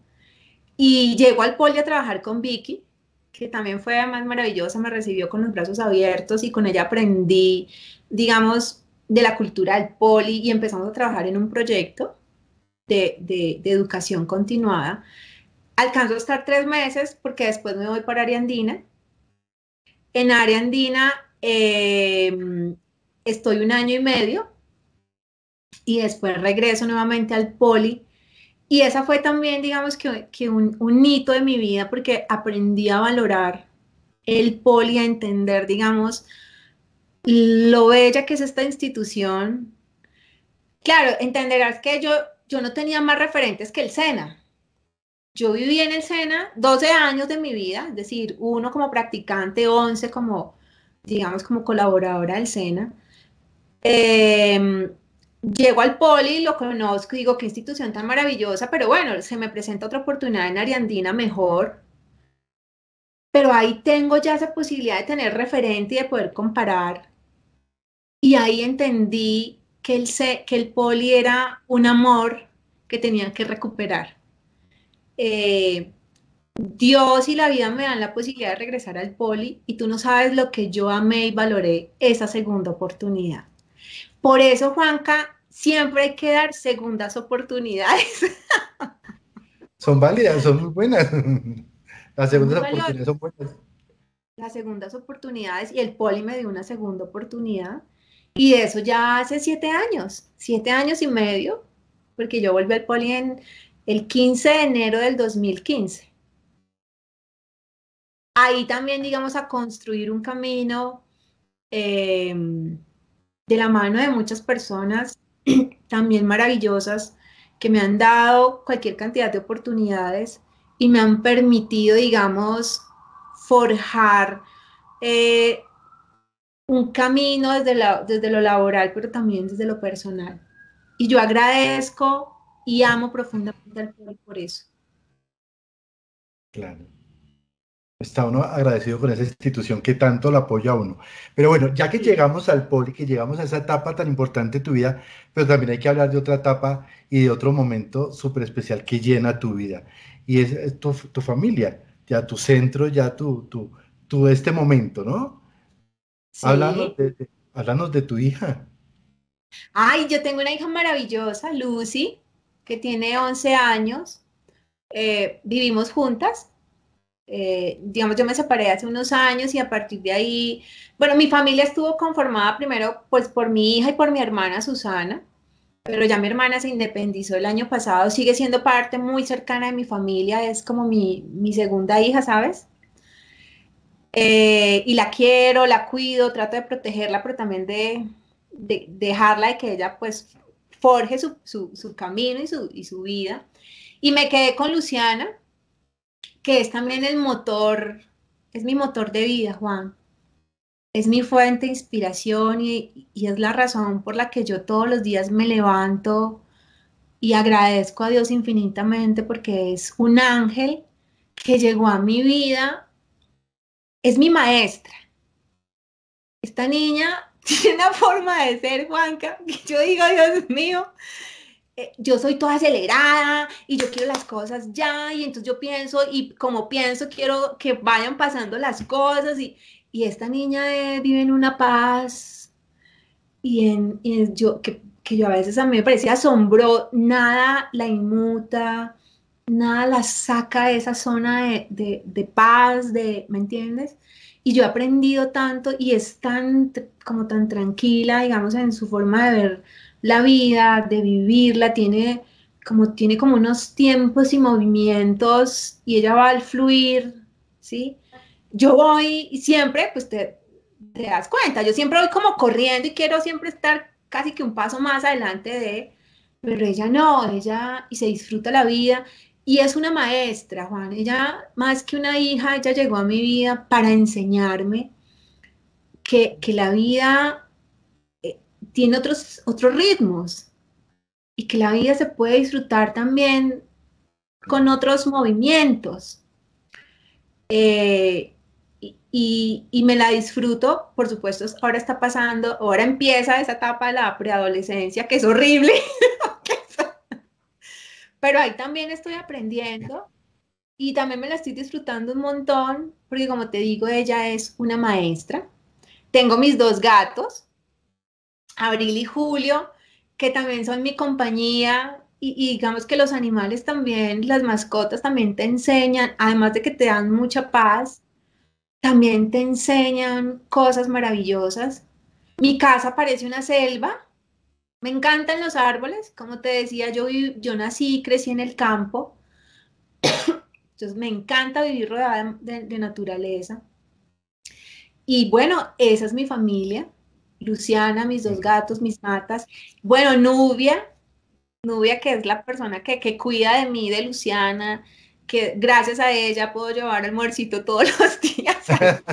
Y llegó al poli a trabajar con Vicky, que también fue además maravillosa, me recibió con los brazos abiertos y con ella aprendí, digamos, de la cultura del poli y empezamos a trabajar en un proyecto de, educación continuada. Alcanzo a estar tres meses porque después me voy para área andina. En área andina eh, estoy un año y medio y después regreso nuevamente al poli. Y esa fue también, digamos, que, un, un, hito de mi vida porque aprendí a valorar el poli, a entender, digamos, lo bella que es esta institución. Claro, entenderás que yo, yo no tenía más referentes que el SENA. Yo viví en el SENA 12 años de mi vida, es decir, uno como practicante, 11 como, digamos, como colaboradora del SENA. Em, llego al poli, lo conozco, digo, qué institución tan maravillosa, pero bueno, se me presenta otra oportunidad en Ariandina mejor, pero ahí tengo ya esa posibilidad de tener referente y de poder comparar. Y ahí entendí que el, que el poli era un amor que tenía que recuperar. Eh, Dios y la vida me dan la posibilidad de regresar al poli y tú no sabes lo que yo amé y valoré esa segunda oportunidad. Por eso, Juanca, siempre hay que dar segundas oportunidades. Son válidas, son muy buenas. Las segundas oportunidades son buenas. Las segundas oportunidades y el poli me dio una segunda oportunidad y eso ya hace siete años, siete años y medio, porque yo volví al poli en el 15 de enero del 2015. Ahí también, digamos, a construir un camino eh, de la mano de muchas personas también maravillosas que me han dado cualquier cantidad de oportunidades y me han permitido, digamos, forjar eh, un camino desde, desde lo laboral, pero también desde lo personal. Y yo agradezco y amo profundamente al pueblo por eso. Claro. Está uno agradecido con esa institución que tanto lo apoya a uno. Pero bueno, ya que llegamos al poli, que llegamos a esa etapa tan importante de tu vida, pero también hay que hablar de otra etapa y de otro momento súper especial que llena tu vida. Y es, tu, tu familia, ya tu centro, ya tu, tu, tu este momento, ¿no? Sí. de, de tu hija. Ay, yo tengo una hija maravillosa, Lucy, que tiene 11 años. Eh, vivimos juntas. Eh, digamos, yo me separé hace unos años y a partir de ahí, bueno, mi familia estuvo conformada primero pues por mi hija y por mi hermana Susana, pero ya mi hermana se independizó el año pasado, sigue siendo parte muy cercana de mi familia, es como mi, mi segunda hija, ¿sabes? Eh, y la quiero, la cuido, trato de protegerla, pero también de, dejarla de que ella pues forje su, su, su camino y su, y su vida. Y me quedé con Luciana, que es también el motor, es mi motor de vida, Juan. Es mi fuente de inspiración y, y, es la razón por la que yo todos los días me levanto y agradezco a Dios infinitamente porque es un ángel que llegó a mi vida es mi maestra. Esta niña tiene una forma de ser, Juanca, que yo digo, Dios mío, eh, yo soy toda acelerada y yo quiero las cosas ya y entonces yo pienso y como pienso quiero que vayan pasando las cosas y, esta niña eh, vive en una paz y en, yo que, que, yo a veces a mí me parecía asombro, nada la inmuta, nada la saca de esa zona de, paz, de, ¿me entiendes? Y yo he aprendido tanto y es tan, como tan tranquila, digamos, en su forma de ver la vida, de vivirla, tiene como, tiene como unos tiempos y movimientos y ella va al fluir, ¿sí? Yo voy y siempre, pues te, te das cuenta, yo siempre voy como corriendo y quiero siempre estar casi que un paso más adelante de, pero ella no, ella y se disfruta la vida y es una maestra, Juan. Ella, más que una hija, ella llegó a mi vida para enseñarme que, la vida eh, tiene otros, otros ritmos y que la vida se puede disfrutar también con otros movimientos. Eh, y, y, me la disfruto, por supuesto, ahora está pasando, ahora empieza esa etapa de la preadolescencia que es horrible, Pero ahí también estoy aprendiendo y también me la estoy disfrutando un montón, porque como te digo, ella es una maestra. Tengo mis dos gatos, Abril y Julio, que también son mi compañía. Y, digamos que los animales también, las mascotas también te enseñan, además de que te dan mucha paz, también te enseñan cosas maravillosas. Mi casa parece una selva, me encantan los árboles, como te decía, yo, yo nací y crecí en el campo, entonces me encanta vivir rodeada de, naturaleza. Y bueno, esa es mi familia, Luciana, mis dos gatos, mis matas. Bueno, Nubia, Nubia que es la persona que, cuida de mí, de Luciana, que gracias a ella puedo llevar almuercito todos los días.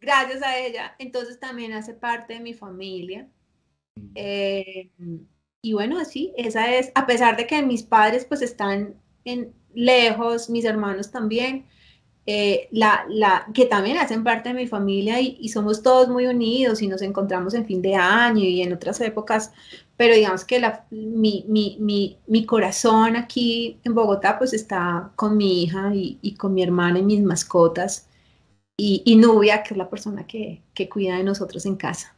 gracias a ella. Entonces también hace parte de mi familia. Em, y bueno, así, esa es, a pesar de que mis padres pues están lejos, mis hermanos también, eh, la, la, que también hacen parte de mi familia y, somos todos muy unidos y nos encontramos en fin de año y en otras épocas, pero digamos que mi, corazón aquí en Bogotá pues está con mi hija y, con mi hermana y mis mascotas y, y, Nubia, que es la persona que, que cuida de nosotros en casa.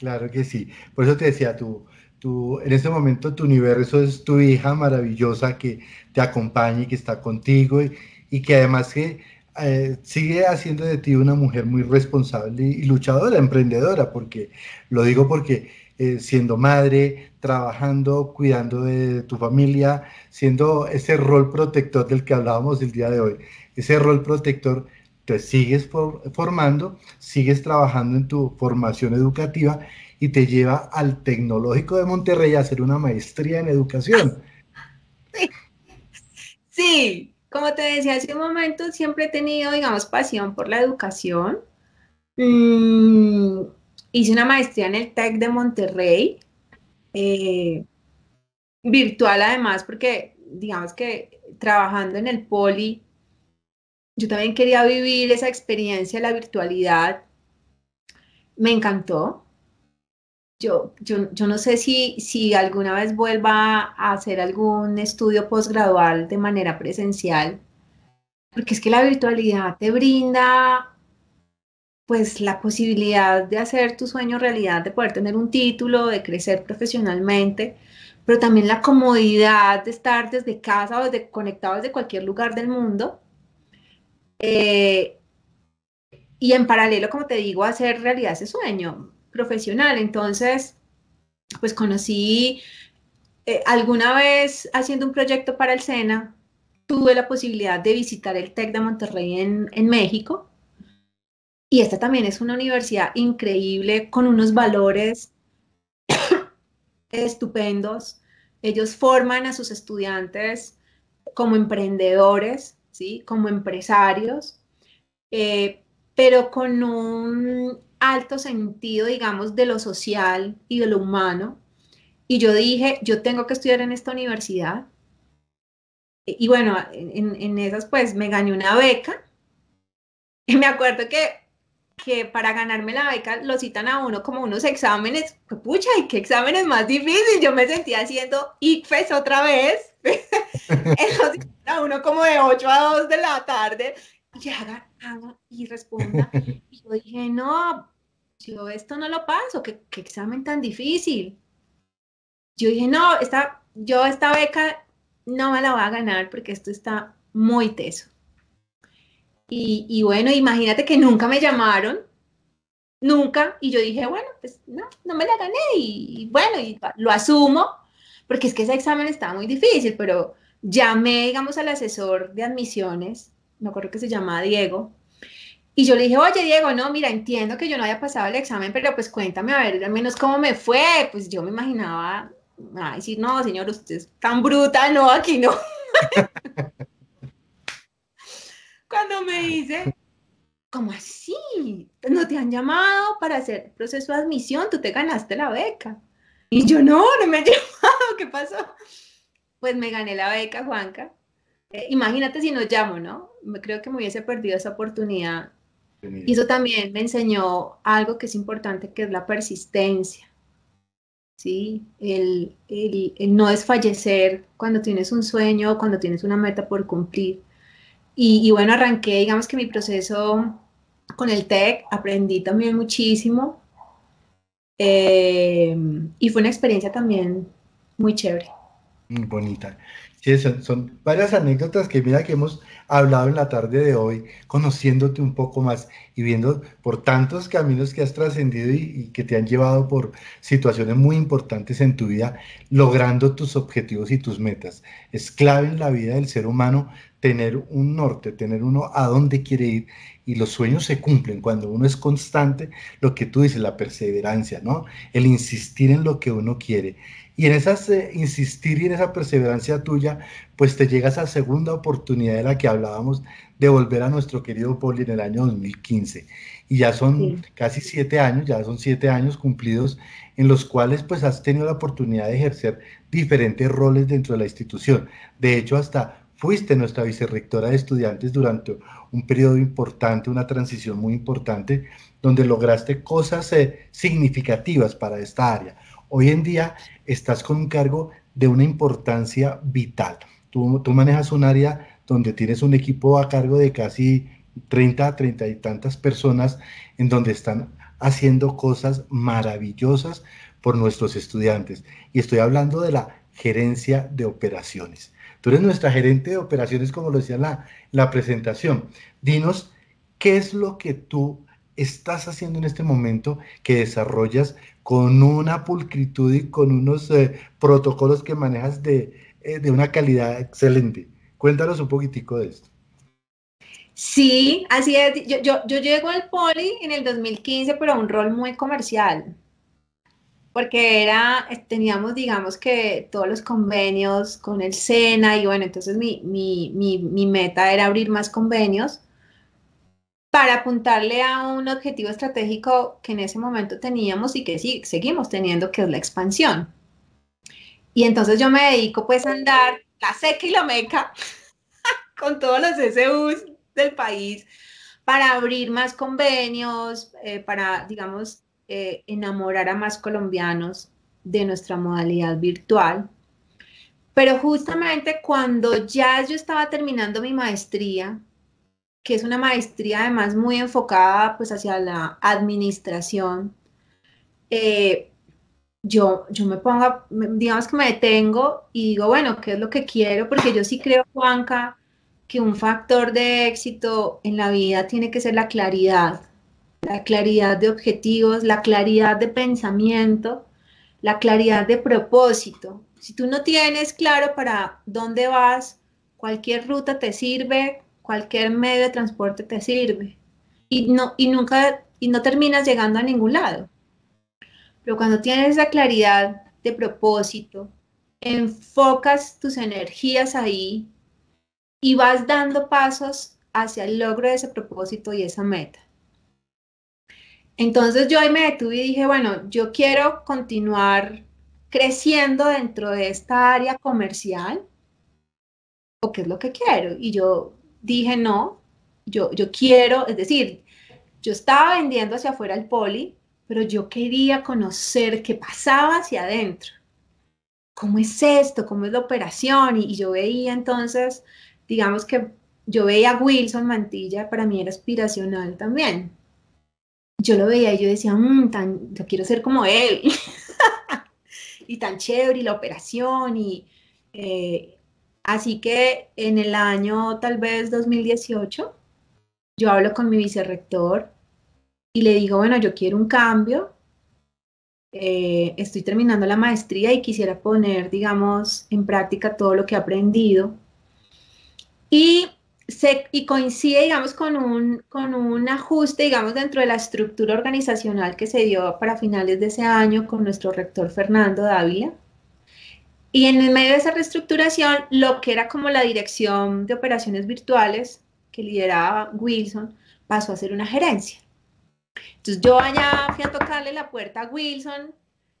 Claro que sí. Por eso te decía, tú, tú, en este momento tu universo es tu hija maravillosa que te acompaña y que está contigo y, que además que eh, sigue haciendo de ti una mujer muy responsable y, luchadora, emprendedora, porque lo digo porque eh, siendo madre, trabajando, cuidando de tu familia, siendo ese rol protector del que hablábamos el día de hoy, ese rol protector te sigues formando, sigues trabajando en tu formación educativa y te lleva al Tecnológico de Monterrey a hacer una maestría en educación. Sí, como te decía hace un momento, siempre he tenido, digamos, pasión por la educación. Mm, hice una maestría en el TEC de Monterrey, eh, virtual además, porque digamos que trabajando en el poli yo también quería vivir esa experiencia de la virtualidad. Me encantó. Yo, yo, no sé si, si alguna vez vuelva a hacer algún estudio posgradual de manera presencial, porque es que la virtualidad te brinda pues la posibilidad de hacer tu sueño realidad, de poder tener un título, de crecer profesionalmente, pero también la comodidad de estar desde casa o desde, conectado desde cualquier lugar del mundo eh, y en paralelo, como te digo, hacer realidad ese sueño profesional. Entonces, pues conocí eh, alguna vez haciendo un proyecto para el SENA, tuve la posibilidad de visitar el TEC de Monterrey en México. Y esta también es una universidad increíble con unos valores estupendos. Ellos forman a sus estudiantes como emprendedores, como empresarios, eh, pero con un alto sentido, digamos, de lo social y de lo humano. Y yo dije, yo tengo que estudiar en esta universidad. E, y bueno, en, esas pues me gané una beca. Y me acuerdo que, que para ganarme la beca lo citan a uno como unos exámenes. Pucha, ¿y qué exámenes más difícil? Yo me sentía haciendo ICFES otra vez a uno como de 8 a 2 de la tarde, y haga, haga y responda. Y yo dije, no, yo esto no lo paso, que examen tan difícil. Yo dije, no, esta, yo esta beca no me la voy a ganar porque esto está muy teso. Y, bueno, imagínate que nunca me llamaron, nunca, y yo dije, bueno, pues no, no me la gané, y, y bueno, y lo asumo, porque es que ese examen estaba muy difícil, pero llamé, digamos, al asesor de admisiones, me acuerdo que se llamaba Diego, y yo le dije, oye Diego, no, mira, entiendo que yo no haya pasado el examen, pero pues cuéntame a ver al menos cómo me fue. Pues yo me imaginaba, a sí, no, señor, usted es tan bruta, no, aquí no. Cuando me dice, ¿cómo así? ¿No te han llamado para hacer proceso de admisión? Tú te ganaste la beca. Y yo, no, no me han llamado, ¿qué pasó? Pues me gané la beca, Juanca. Eh, imagínate si no llamo, ¿no? Creo que me hubiese perdido esa oportunidad. Y eso también me enseñó algo que es importante, que es la persistencia. ¿sí? El, el, no desfallecer cuando tienes un sueño cuando tienes una meta por cumplir. Y, y, bueno, arranqué, digamos que mi proceso con el TEC, aprendí también muchísimo, eh, y fue una experiencia también muy chévere. Mm, bonita. Sí, son, varias anécdotas que mira que hemos hablado en la tarde de hoy, conociéndote un poco más y viendo por tantos caminos que has trascendido y, que te han llevado por situaciones muy importantes en tu vida, logrando tus objetivos y tus metas. Es clave en la vida del ser humano tener un norte, tener uno a dónde quiere ir y los sueños se cumplen cuando uno es constante, lo que tú dices, la perseverancia, ¿no? El insistir en lo que uno quiere y en esas eh, insistir y en esa perseverancia tuya, pues te llega esa segunda oportunidad de la que hablábamos de volver a nuestro querido Poli en el año 2015. Y ya son casi siete años, ya son siete años cumplidos en los cuales pues has tenido la oportunidad de ejercer diferentes roles dentro de la institución. De hecho, hasta fuiste nuestra vicerrectora de estudiantes durante un periodo importante, una transición muy importante, donde lograste cosas eh, significativas para esta área. Hoy en día estás con un cargo de una importancia vital. Tú, manejas un área donde tienes un equipo a cargo de casi 30, 30 y tantas personas, en donde están haciendo cosas maravillosas por nuestros estudiantes. Y estoy hablando de la gerencia de operaciones. Tú eres nuestra gerente de operaciones, como lo decía la, la presentación. Dinos, ¿qué es lo que tú estás haciendo en este momento que desarrollas con una pulcritud y con unos eh, protocolos que manejas eh, de, una calidad excelente. Cuéntanos un poquitico de esto. Sí, así es. Yo, llego al poli en el 2015, pero a un rol muy comercial, porque era, eh, teníamos, digamos que todos los convenios con el SENA y bueno, entonces mi meta era abrir más convenios para apuntarle a un objetivo estratégico que en ese momento teníamos y que sí, seguimos teniendo, que es la expansión. Y entonces yo me dedico pues a andar la seca y la meca con todos los SUs del país para abrir más convenios, eh, para, digamos, eh, enamorar a más colombianos de nuestra modalidad virtual. Pero justamente cuando ya yo estaba terminando mi maestría, que es una maestría además muy enfocada pues hacia la administración, eh, yo, yo me pongo, digamos que me detengo y digo, bueno, ¿qué es lo que quiero? Porque yo sí creo, Juanca, que un factor de éxito en la vida tiene que ser la claridad, la claridad de objetivos, la claridad de pensamiento, la claridad de propósito. Si tú no tienes claro para dónde vas, cualquier ruta te sirve, cualquier medio de transporte te sirve y no, y nunca, y no terminas llegando a ningún lado. Pero cuando tienes esa claridad de propósito, enfocas tus energías ahí y vas dando pasos hacia el logro de ese propósito y esa meta. Entonces yo ahí me detuve y dije, bueno, yo quiero continuar creciendo dentro de esta área comercial, o qué es lo que quiero. Y yo dije no, yo, yo quiero, es decir, yo estaba vendiendo hacia afuera el poli, pero yo quería conocer qué pasaba hacia adentro. ¿Cómo es esto? ¿Cómo es la operación? Y, yo veía entonces, digamos que yo veía a Wilson Mantilla, para mí era aspiracional también. Yo lo veía y yo decía, mm, yo quiero ser como él. y tan chévere, y la operación, y eh, Así que en el año tal vez 2018, yo hablo con mi vicerrector y le digo, bueno, yo quiero un cambio, eh, estoy terminando la maestría y quisiera poner, digamos, en práctica todo lo que he aprendido. Y, coincide, digamos, con un, con un ajuste, digamos, dentro de la estructura organizacional que se dio para finales de ese año con nuestro rector Fernando Dávila y en el medio de esa reestructuración, lo que era como la dirección de operaciones virtuales que lideraba Wilson pasó a ser una gerencia. Entonces yo allá fui a tocarle la puerta a Wilson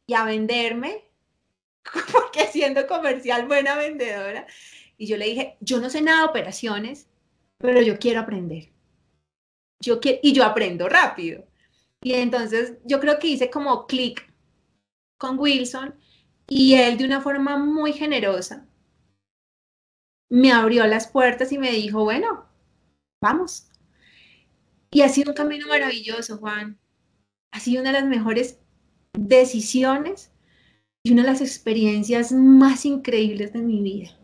y a venderme, porque siendo comercial buena vendedora, y yo le dije, yo no sé nada de operaciones, pero yo quiero aprender. Yo y yo aprendo rápido. Y entonces yo creo que hice como clic con Wilson y él de una forma muy generosa me abrió las puertas y me dijo, bueno, vamos. Y ha sido un camino maravilloso, Juan. Ha sido una de las mejores decisiones y una de las experiencias más increíbles de mi vida.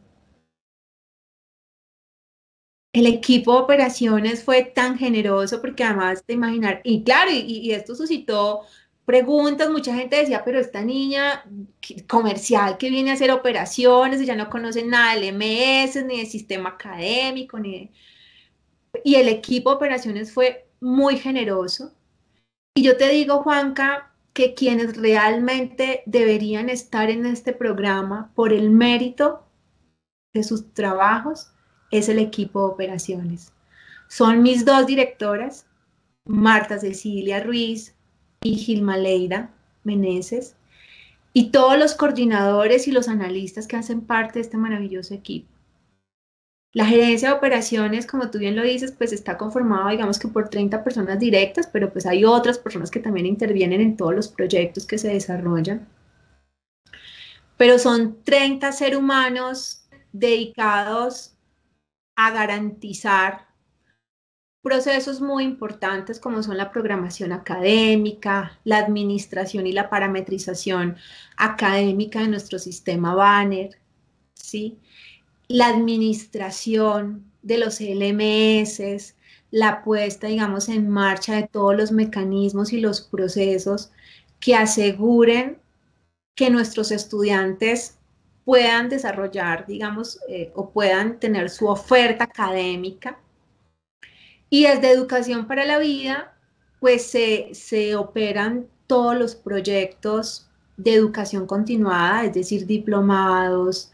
El equipo de operaciones fue tan generoso porque además de imaginar, y claro, y, y esto suscitó preguntas, mucha gente decía, pero esta niña comercial que viene a hacer operaciones, ella no conoce nada del MS, ni del sistema académico, ni... Y el equipo de operaciones fue muy generoso. Y yo te digo, Juanca, que quienes realmente deberían estar en este programa por el mérito de sus trabajos es el equipo de operaciones. Son mis dos directoras, Marta Cecilia Ruiz, y Gilma Meneses y todos los coordinadores y los analistas que hacen parte de este maravilloso equipo. La gerencia de operaciones, como tú bien lo dices, pues está conformada, digamos que por 30 personas directas, pero pues hay otras personas que también intervienen en todos los proyectos que se desarrollan. Pero son 30 seres humanos dedicados a garantizar procesos muy importantes como son la programación académica, la administración y la parametrización académica de nuestro sistema Banner, ¿sí? la administración de los LMS, la puesta, digamos, en marcha de todos los mecanismos y los procesos que aseguren que nuestros estudiantes puedan desarrollar, digamos, eh, o puedan tener su oferta académica y desde Educación para la Vida, pues se, operan todos los proyectos de educación continuada, es decir, diplomados,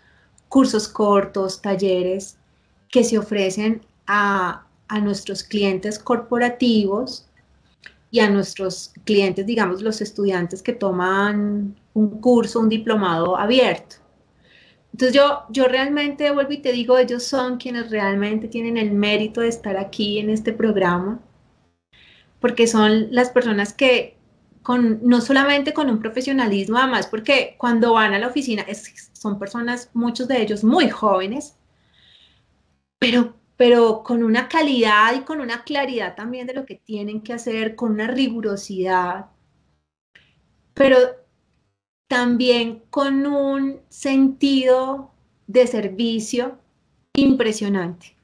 cursos cortos, talleres que se ofrecen a, nuestros clientes corporativos y a nuestros clientes, digamos, los estudiantes que toman un curso, un diplomado abierto. Entonces yo, yo realmente vuelvo y te digo, ellos son quienes realmente tienen el mérito de estar aquí en este programa, porque son las personas que con, no solamente con un profesionalismo, además, porque cuando van a la oficina son personas, muchos de ellos muy jóvenes, pero, pero con una calidad y con una claridad también de lo que tienen que hacer, con una rigurosidad. Pero también con un sentido de servicio impresionante.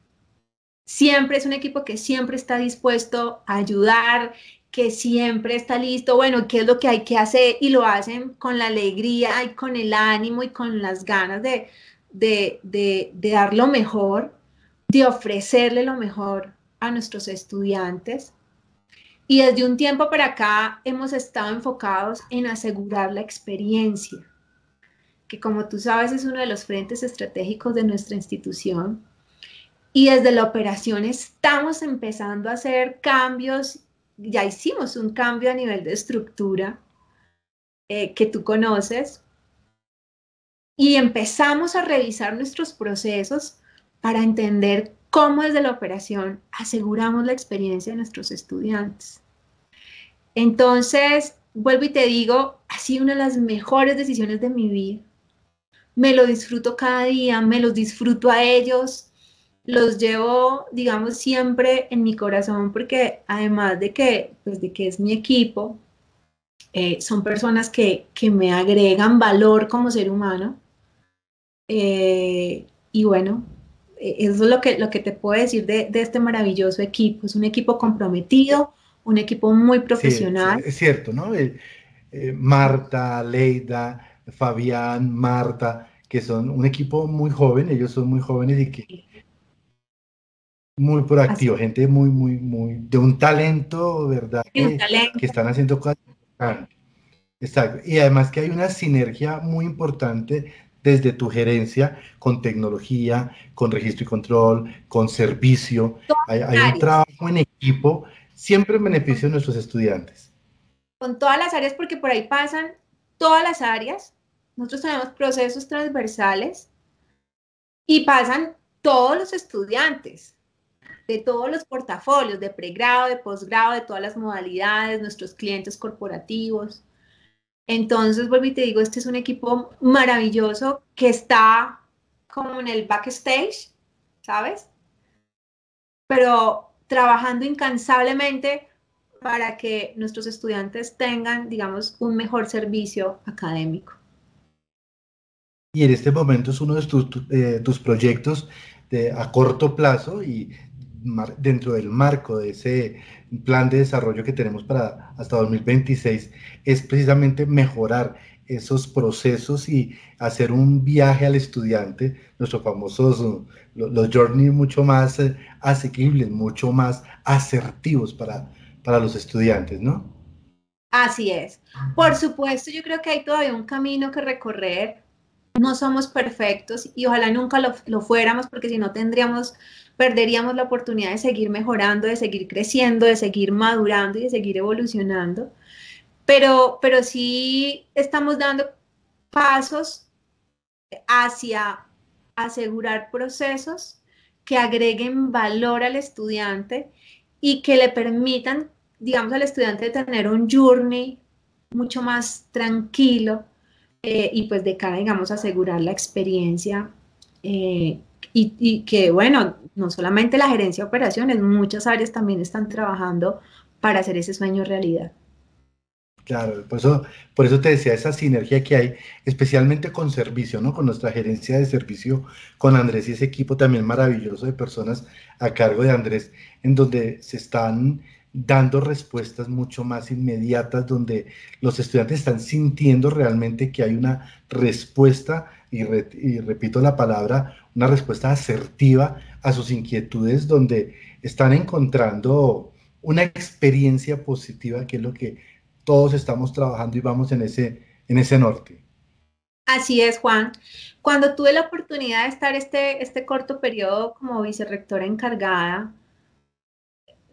Siempre es un equipo que siempre está dispuesto a ayudar, que siempre está listo, bueno, qué es lo que hay que hacer y lo hacen con la alegría y con el ánimo y con las ganas de, de dar lo mejor, de ofrecerle lo mejor a nuestros estudiantes. Y desde un tiempo para acá hemos estado enfocados en asegurar la experiencia, que como tú sabes es uno de los frentes estratégicos de nuestra institución. Y desde la operación estamos empezando a hacer cambios, ya hicimos un cambio a nivel de estructura eh, que tú conoces, y empezamos a revisar nuestros procesos para entender cómo desde la operación aseguramos la experiencia de nuestros estudiantes. Entonces, vuelvo y te digo, ha sido una de las mejores decisiones de mi vida. Me lo disfruto cada día, me los disfruto a ellos, los llevo, digamos, siempre en mi corazón, porque además de que, pues, de que es mi equipo, eh, son personas que, que, me agregan valor como ser humano. Eh, y bueno, eso es lo que, lo que te puedo decir de, este maravilloso equipo. Es un equipo comprometido, un equipo muy profesional. es cierto, ¿no? Eh, eh, Marta, Leida, Fabián, Marta, que son un equipo muy joven, ellos son muy jóvenes y que muy proactivo, gente muy, muy, muy, de un talento, ¿verdad? Que están haciendo cosas. Exacto. Y además que hay una sinergia muy importante de tu gerencia, con tecnología, con registro y control, con servicio. Hay, hay, un trabajo en equipo, siempre en beneficio de nuestros estudiantes. Con todas las áreas, porque por ahí pasan todas las áreas. Nosotros tenemos procesos transversales y pasan todos los estudiantes de todos los portafolios, de pregrado, de posgrado, de todas las modalidades, nuestros clientes corporativos, entonces, vuelvo y te digo, este es un equipo maravilloso que está como en el backstage, ¿sabes? Pero trabajando incansablemente para que nuestros estudiantes tengan, digamos, un mejor servicio académico. Y en este momento es uno de tus, eh, proyectos de, a corto plazo y dentro del marco de ese plan de desarrollo que tenemos para hasta 2026 es precisamente mejorar esos procesos y hacer un viaje al estudiante, nuestros famosos, los journeys mucho más eh, asequibles, mucho más asertivos para, para los estudiantes, ¿no? Así es. Por supuesto, yo creo que hay todavía un camino que recorrer. No somos perfectos y ojalá nunca lo fuéramos porque si no tendríamos perderíamos la oportunidad de seguir mejorando, de seguir creciendo, de seguir madurando y de seguir evolucionando. Pero, pero sí estamos dando pasos hacia asegurar procesos que agreguen valor al estudiante y que le permitan, digamos, al estudiante tener un journey mucho más tranquilo eh, y pues de cara, digamos, asegurar la experiencia eh, y, que, bueno, no solamente la gerencia de operaciones, muchas áreas también están trabajando para hacer ese sueño realidad. Claro, por eso, por eso te decía esa sinergia que hay, especialmente con servicio, ¿no? Con nuestra gerencia de servicio, con Andrés y ese equipo también maravilloso de personas a cargo de Andrés, en donde se están dando respuestas mucho más inmediatas, donde los estudiantes están sintiendo realmente que hay una respuesta y, repito la palabra, una respuesta asertiva a sus inquietudes donde están encontrando una experiencia positiva, que es lo que todos estamos trabajando y vamos en ese, en ese norte. Así es, Juan. Cuando tuve la oportunidad de estar este, este corto periodo como vicerrectora encargada,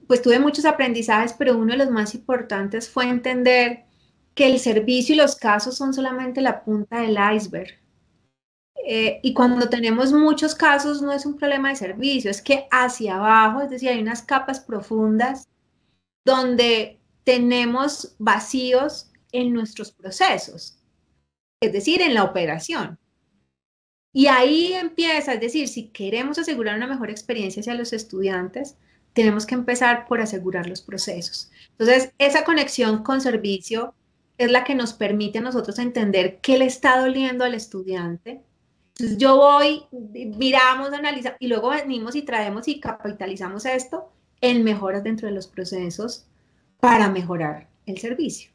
pues tuve muchos aprendizajes, pero uno de los más importantes fue entender que el servicio y los casos son solamente la punta del iceberg. Eh, y cuando tenemos muchos casos no es un problema de servicio, es que hacia abajo, es decir, hay unas capas profundas donde tenemos vacíos en nuestros procesos, es decir, en la operación. Y ahí empieza, es decir, si queremos asegurar una mejor experiencia hacia los estudiantes, tenemos que empezar por asegurar los procesos. Entonces, esa conexión con servicio es la que nos permite a nosotros entender qué le está doliendo al estudiante, entonces yo voy, miramos, analizamos y luego venimos y traemos y capitalizamos esto en mejoras dentro de los procesos para mejorar el servicio.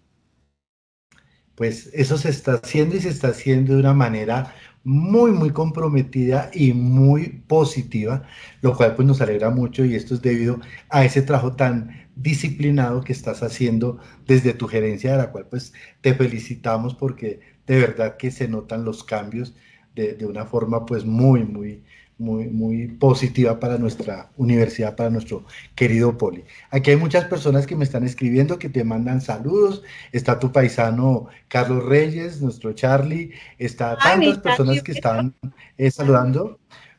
Pues eso se está haciendo y se está haciendo de una manera muy, muy comprometida y muy positiva, lo cual pues nos alegra mucho y esto es debido a ese trabajo tan disciplinado que estás haciendo desde tu gerencia, de la cual pues te felicitamos porque de verdad que se notan los cambios de, una forma pues muy, muy, muy, muy positiva para nuestra universidad, para nuestro querido Poli. Aquí hay muchas personas que me están escribiendo, que te mandan saludos. Está tu paisano Carlos Reyes, nuestro Charlie, está tantas personas que están eh, saludando,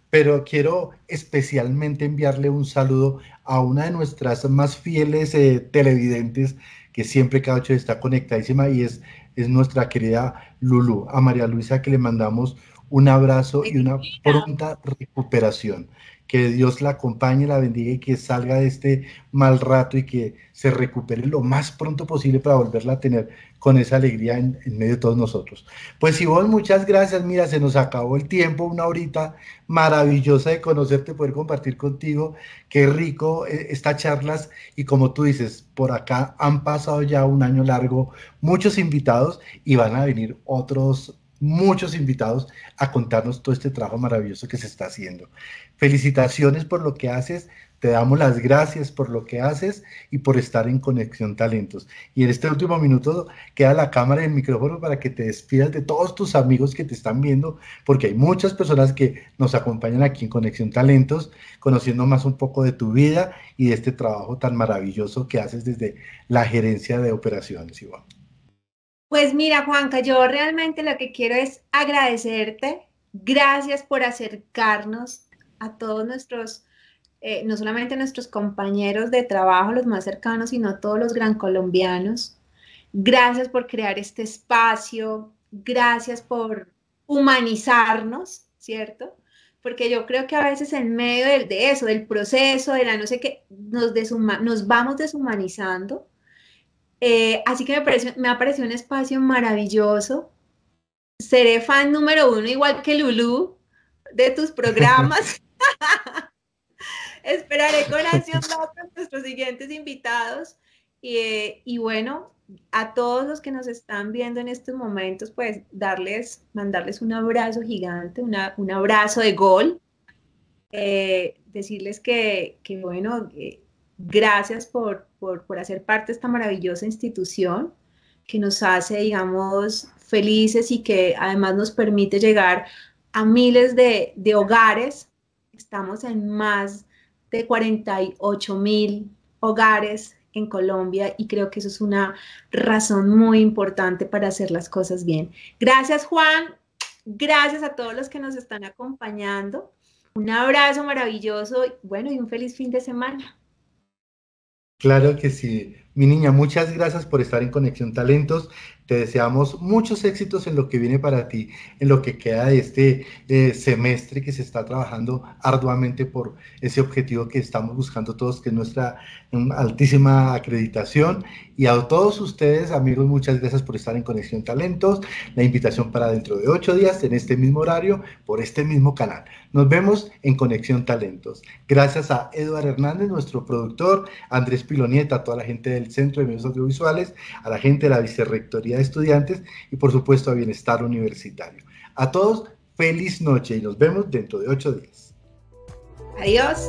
pero quiero especialmente enviarle un saludo a una de nuestras más fieles eh, televidentes que siempre cada ocho está conectadísima y es, es nuestra querida Lulu, a María Luisa que le mandamos un abrazo y una pronta recuperación. Que Dios la acompañe, la bendiga y que salga de este mal rato y que se recupere lo más pronto posible para volverla a tener con esa alegría en, medio de todos nosotros. Pues Ivonne, muchas gracias. Mira, se nos acabó el tiempo, una horita maravillosa de conocerte, poder compartir contigo. Qué rico eh, estas charlas. Y como tú dices, por acá han pasado ya un año largo muchos invitados y van a venir otros muchos invitados a contarnos todo este trabajo maravilloso que se está haciendo. Felicitaciones por lo que haces, te damos las gracias por lo que haces y por estar en Conexión Talentos. Y en este último minuto queda la cámara y el micrófono para que te despidas de todos tus amigos que te están viendo, porque hay muchas personas que nos acompañan aquí en Conexión Talentos, conociendo más un poco de tu vida y de este trabajo tan maravilloso que haces desde la gerencia de operaciones, pues mira, Juanca, yo realmente lo que quiero es agradecerte. Gracias por acercarnos a todos nuestros, eh, no solamente a nuestros compañeros de trabajo, los más cercanos, sino a todos los gran colombianos. Gracias por crear este espacio. Gracias por humanizarnos, ¿cierto? Porque yo creo que a veces en medio de eso, del proceso, de la no sé qué, nos, nos vamos deshumanizando eh, así que me, ha parecido un espacio maravilloso. Seré fan número uno, igual que Lulu de tus programas. Esperaré con ansias a nuestros siguientes invitados. Eh, y, bueno, a todos los que nos están viendo en estos momentos, pues darles, mandarles un abrazo gigante, un abrazo de gol. Eh, decirles que, bueno, gracias por, por, por hacer parte de esta maravillosa institución que nos hace, digamos, felices y que además nos permite llegar a miles de, de hogares. Estamos en más de 48 mil hogares en Colombia y creo que eso es una razón muy importante para hacer las cosas bien. Gracias Juan, gracias a todos los que nos están acompañando. Un abrazo maravilloso, bueno, y un feliz fin de semana. Claro que sí. Mi niña, muchas gracias por estar en Conexión Talentos. Te deseamos muchos éxitos en lo que viene para ti, en lo que queda de este semestre que se está trabajando arduamente por ese objetivo que estamos buscando todos, que es nuestra mm, altísima acreditación. Y a todos ustedes, amigos, muchas gracias por estar en Conexión Talentos. La invitación para dentro de ocho días, en este mismo horario, por este mismo canal. Nos vemos en Conexión Talentos. Gracias a Eduardo Hernández, nuestro productor, Andrés Pilonieta, a toda la gente del Centro de Medios Audiovisuales, a la gente de la Vicerrectoría estudiantes y por supuesto a bienestar universitario. A todos, feliz noche y nos vemos dentro de ocho días. Adiós.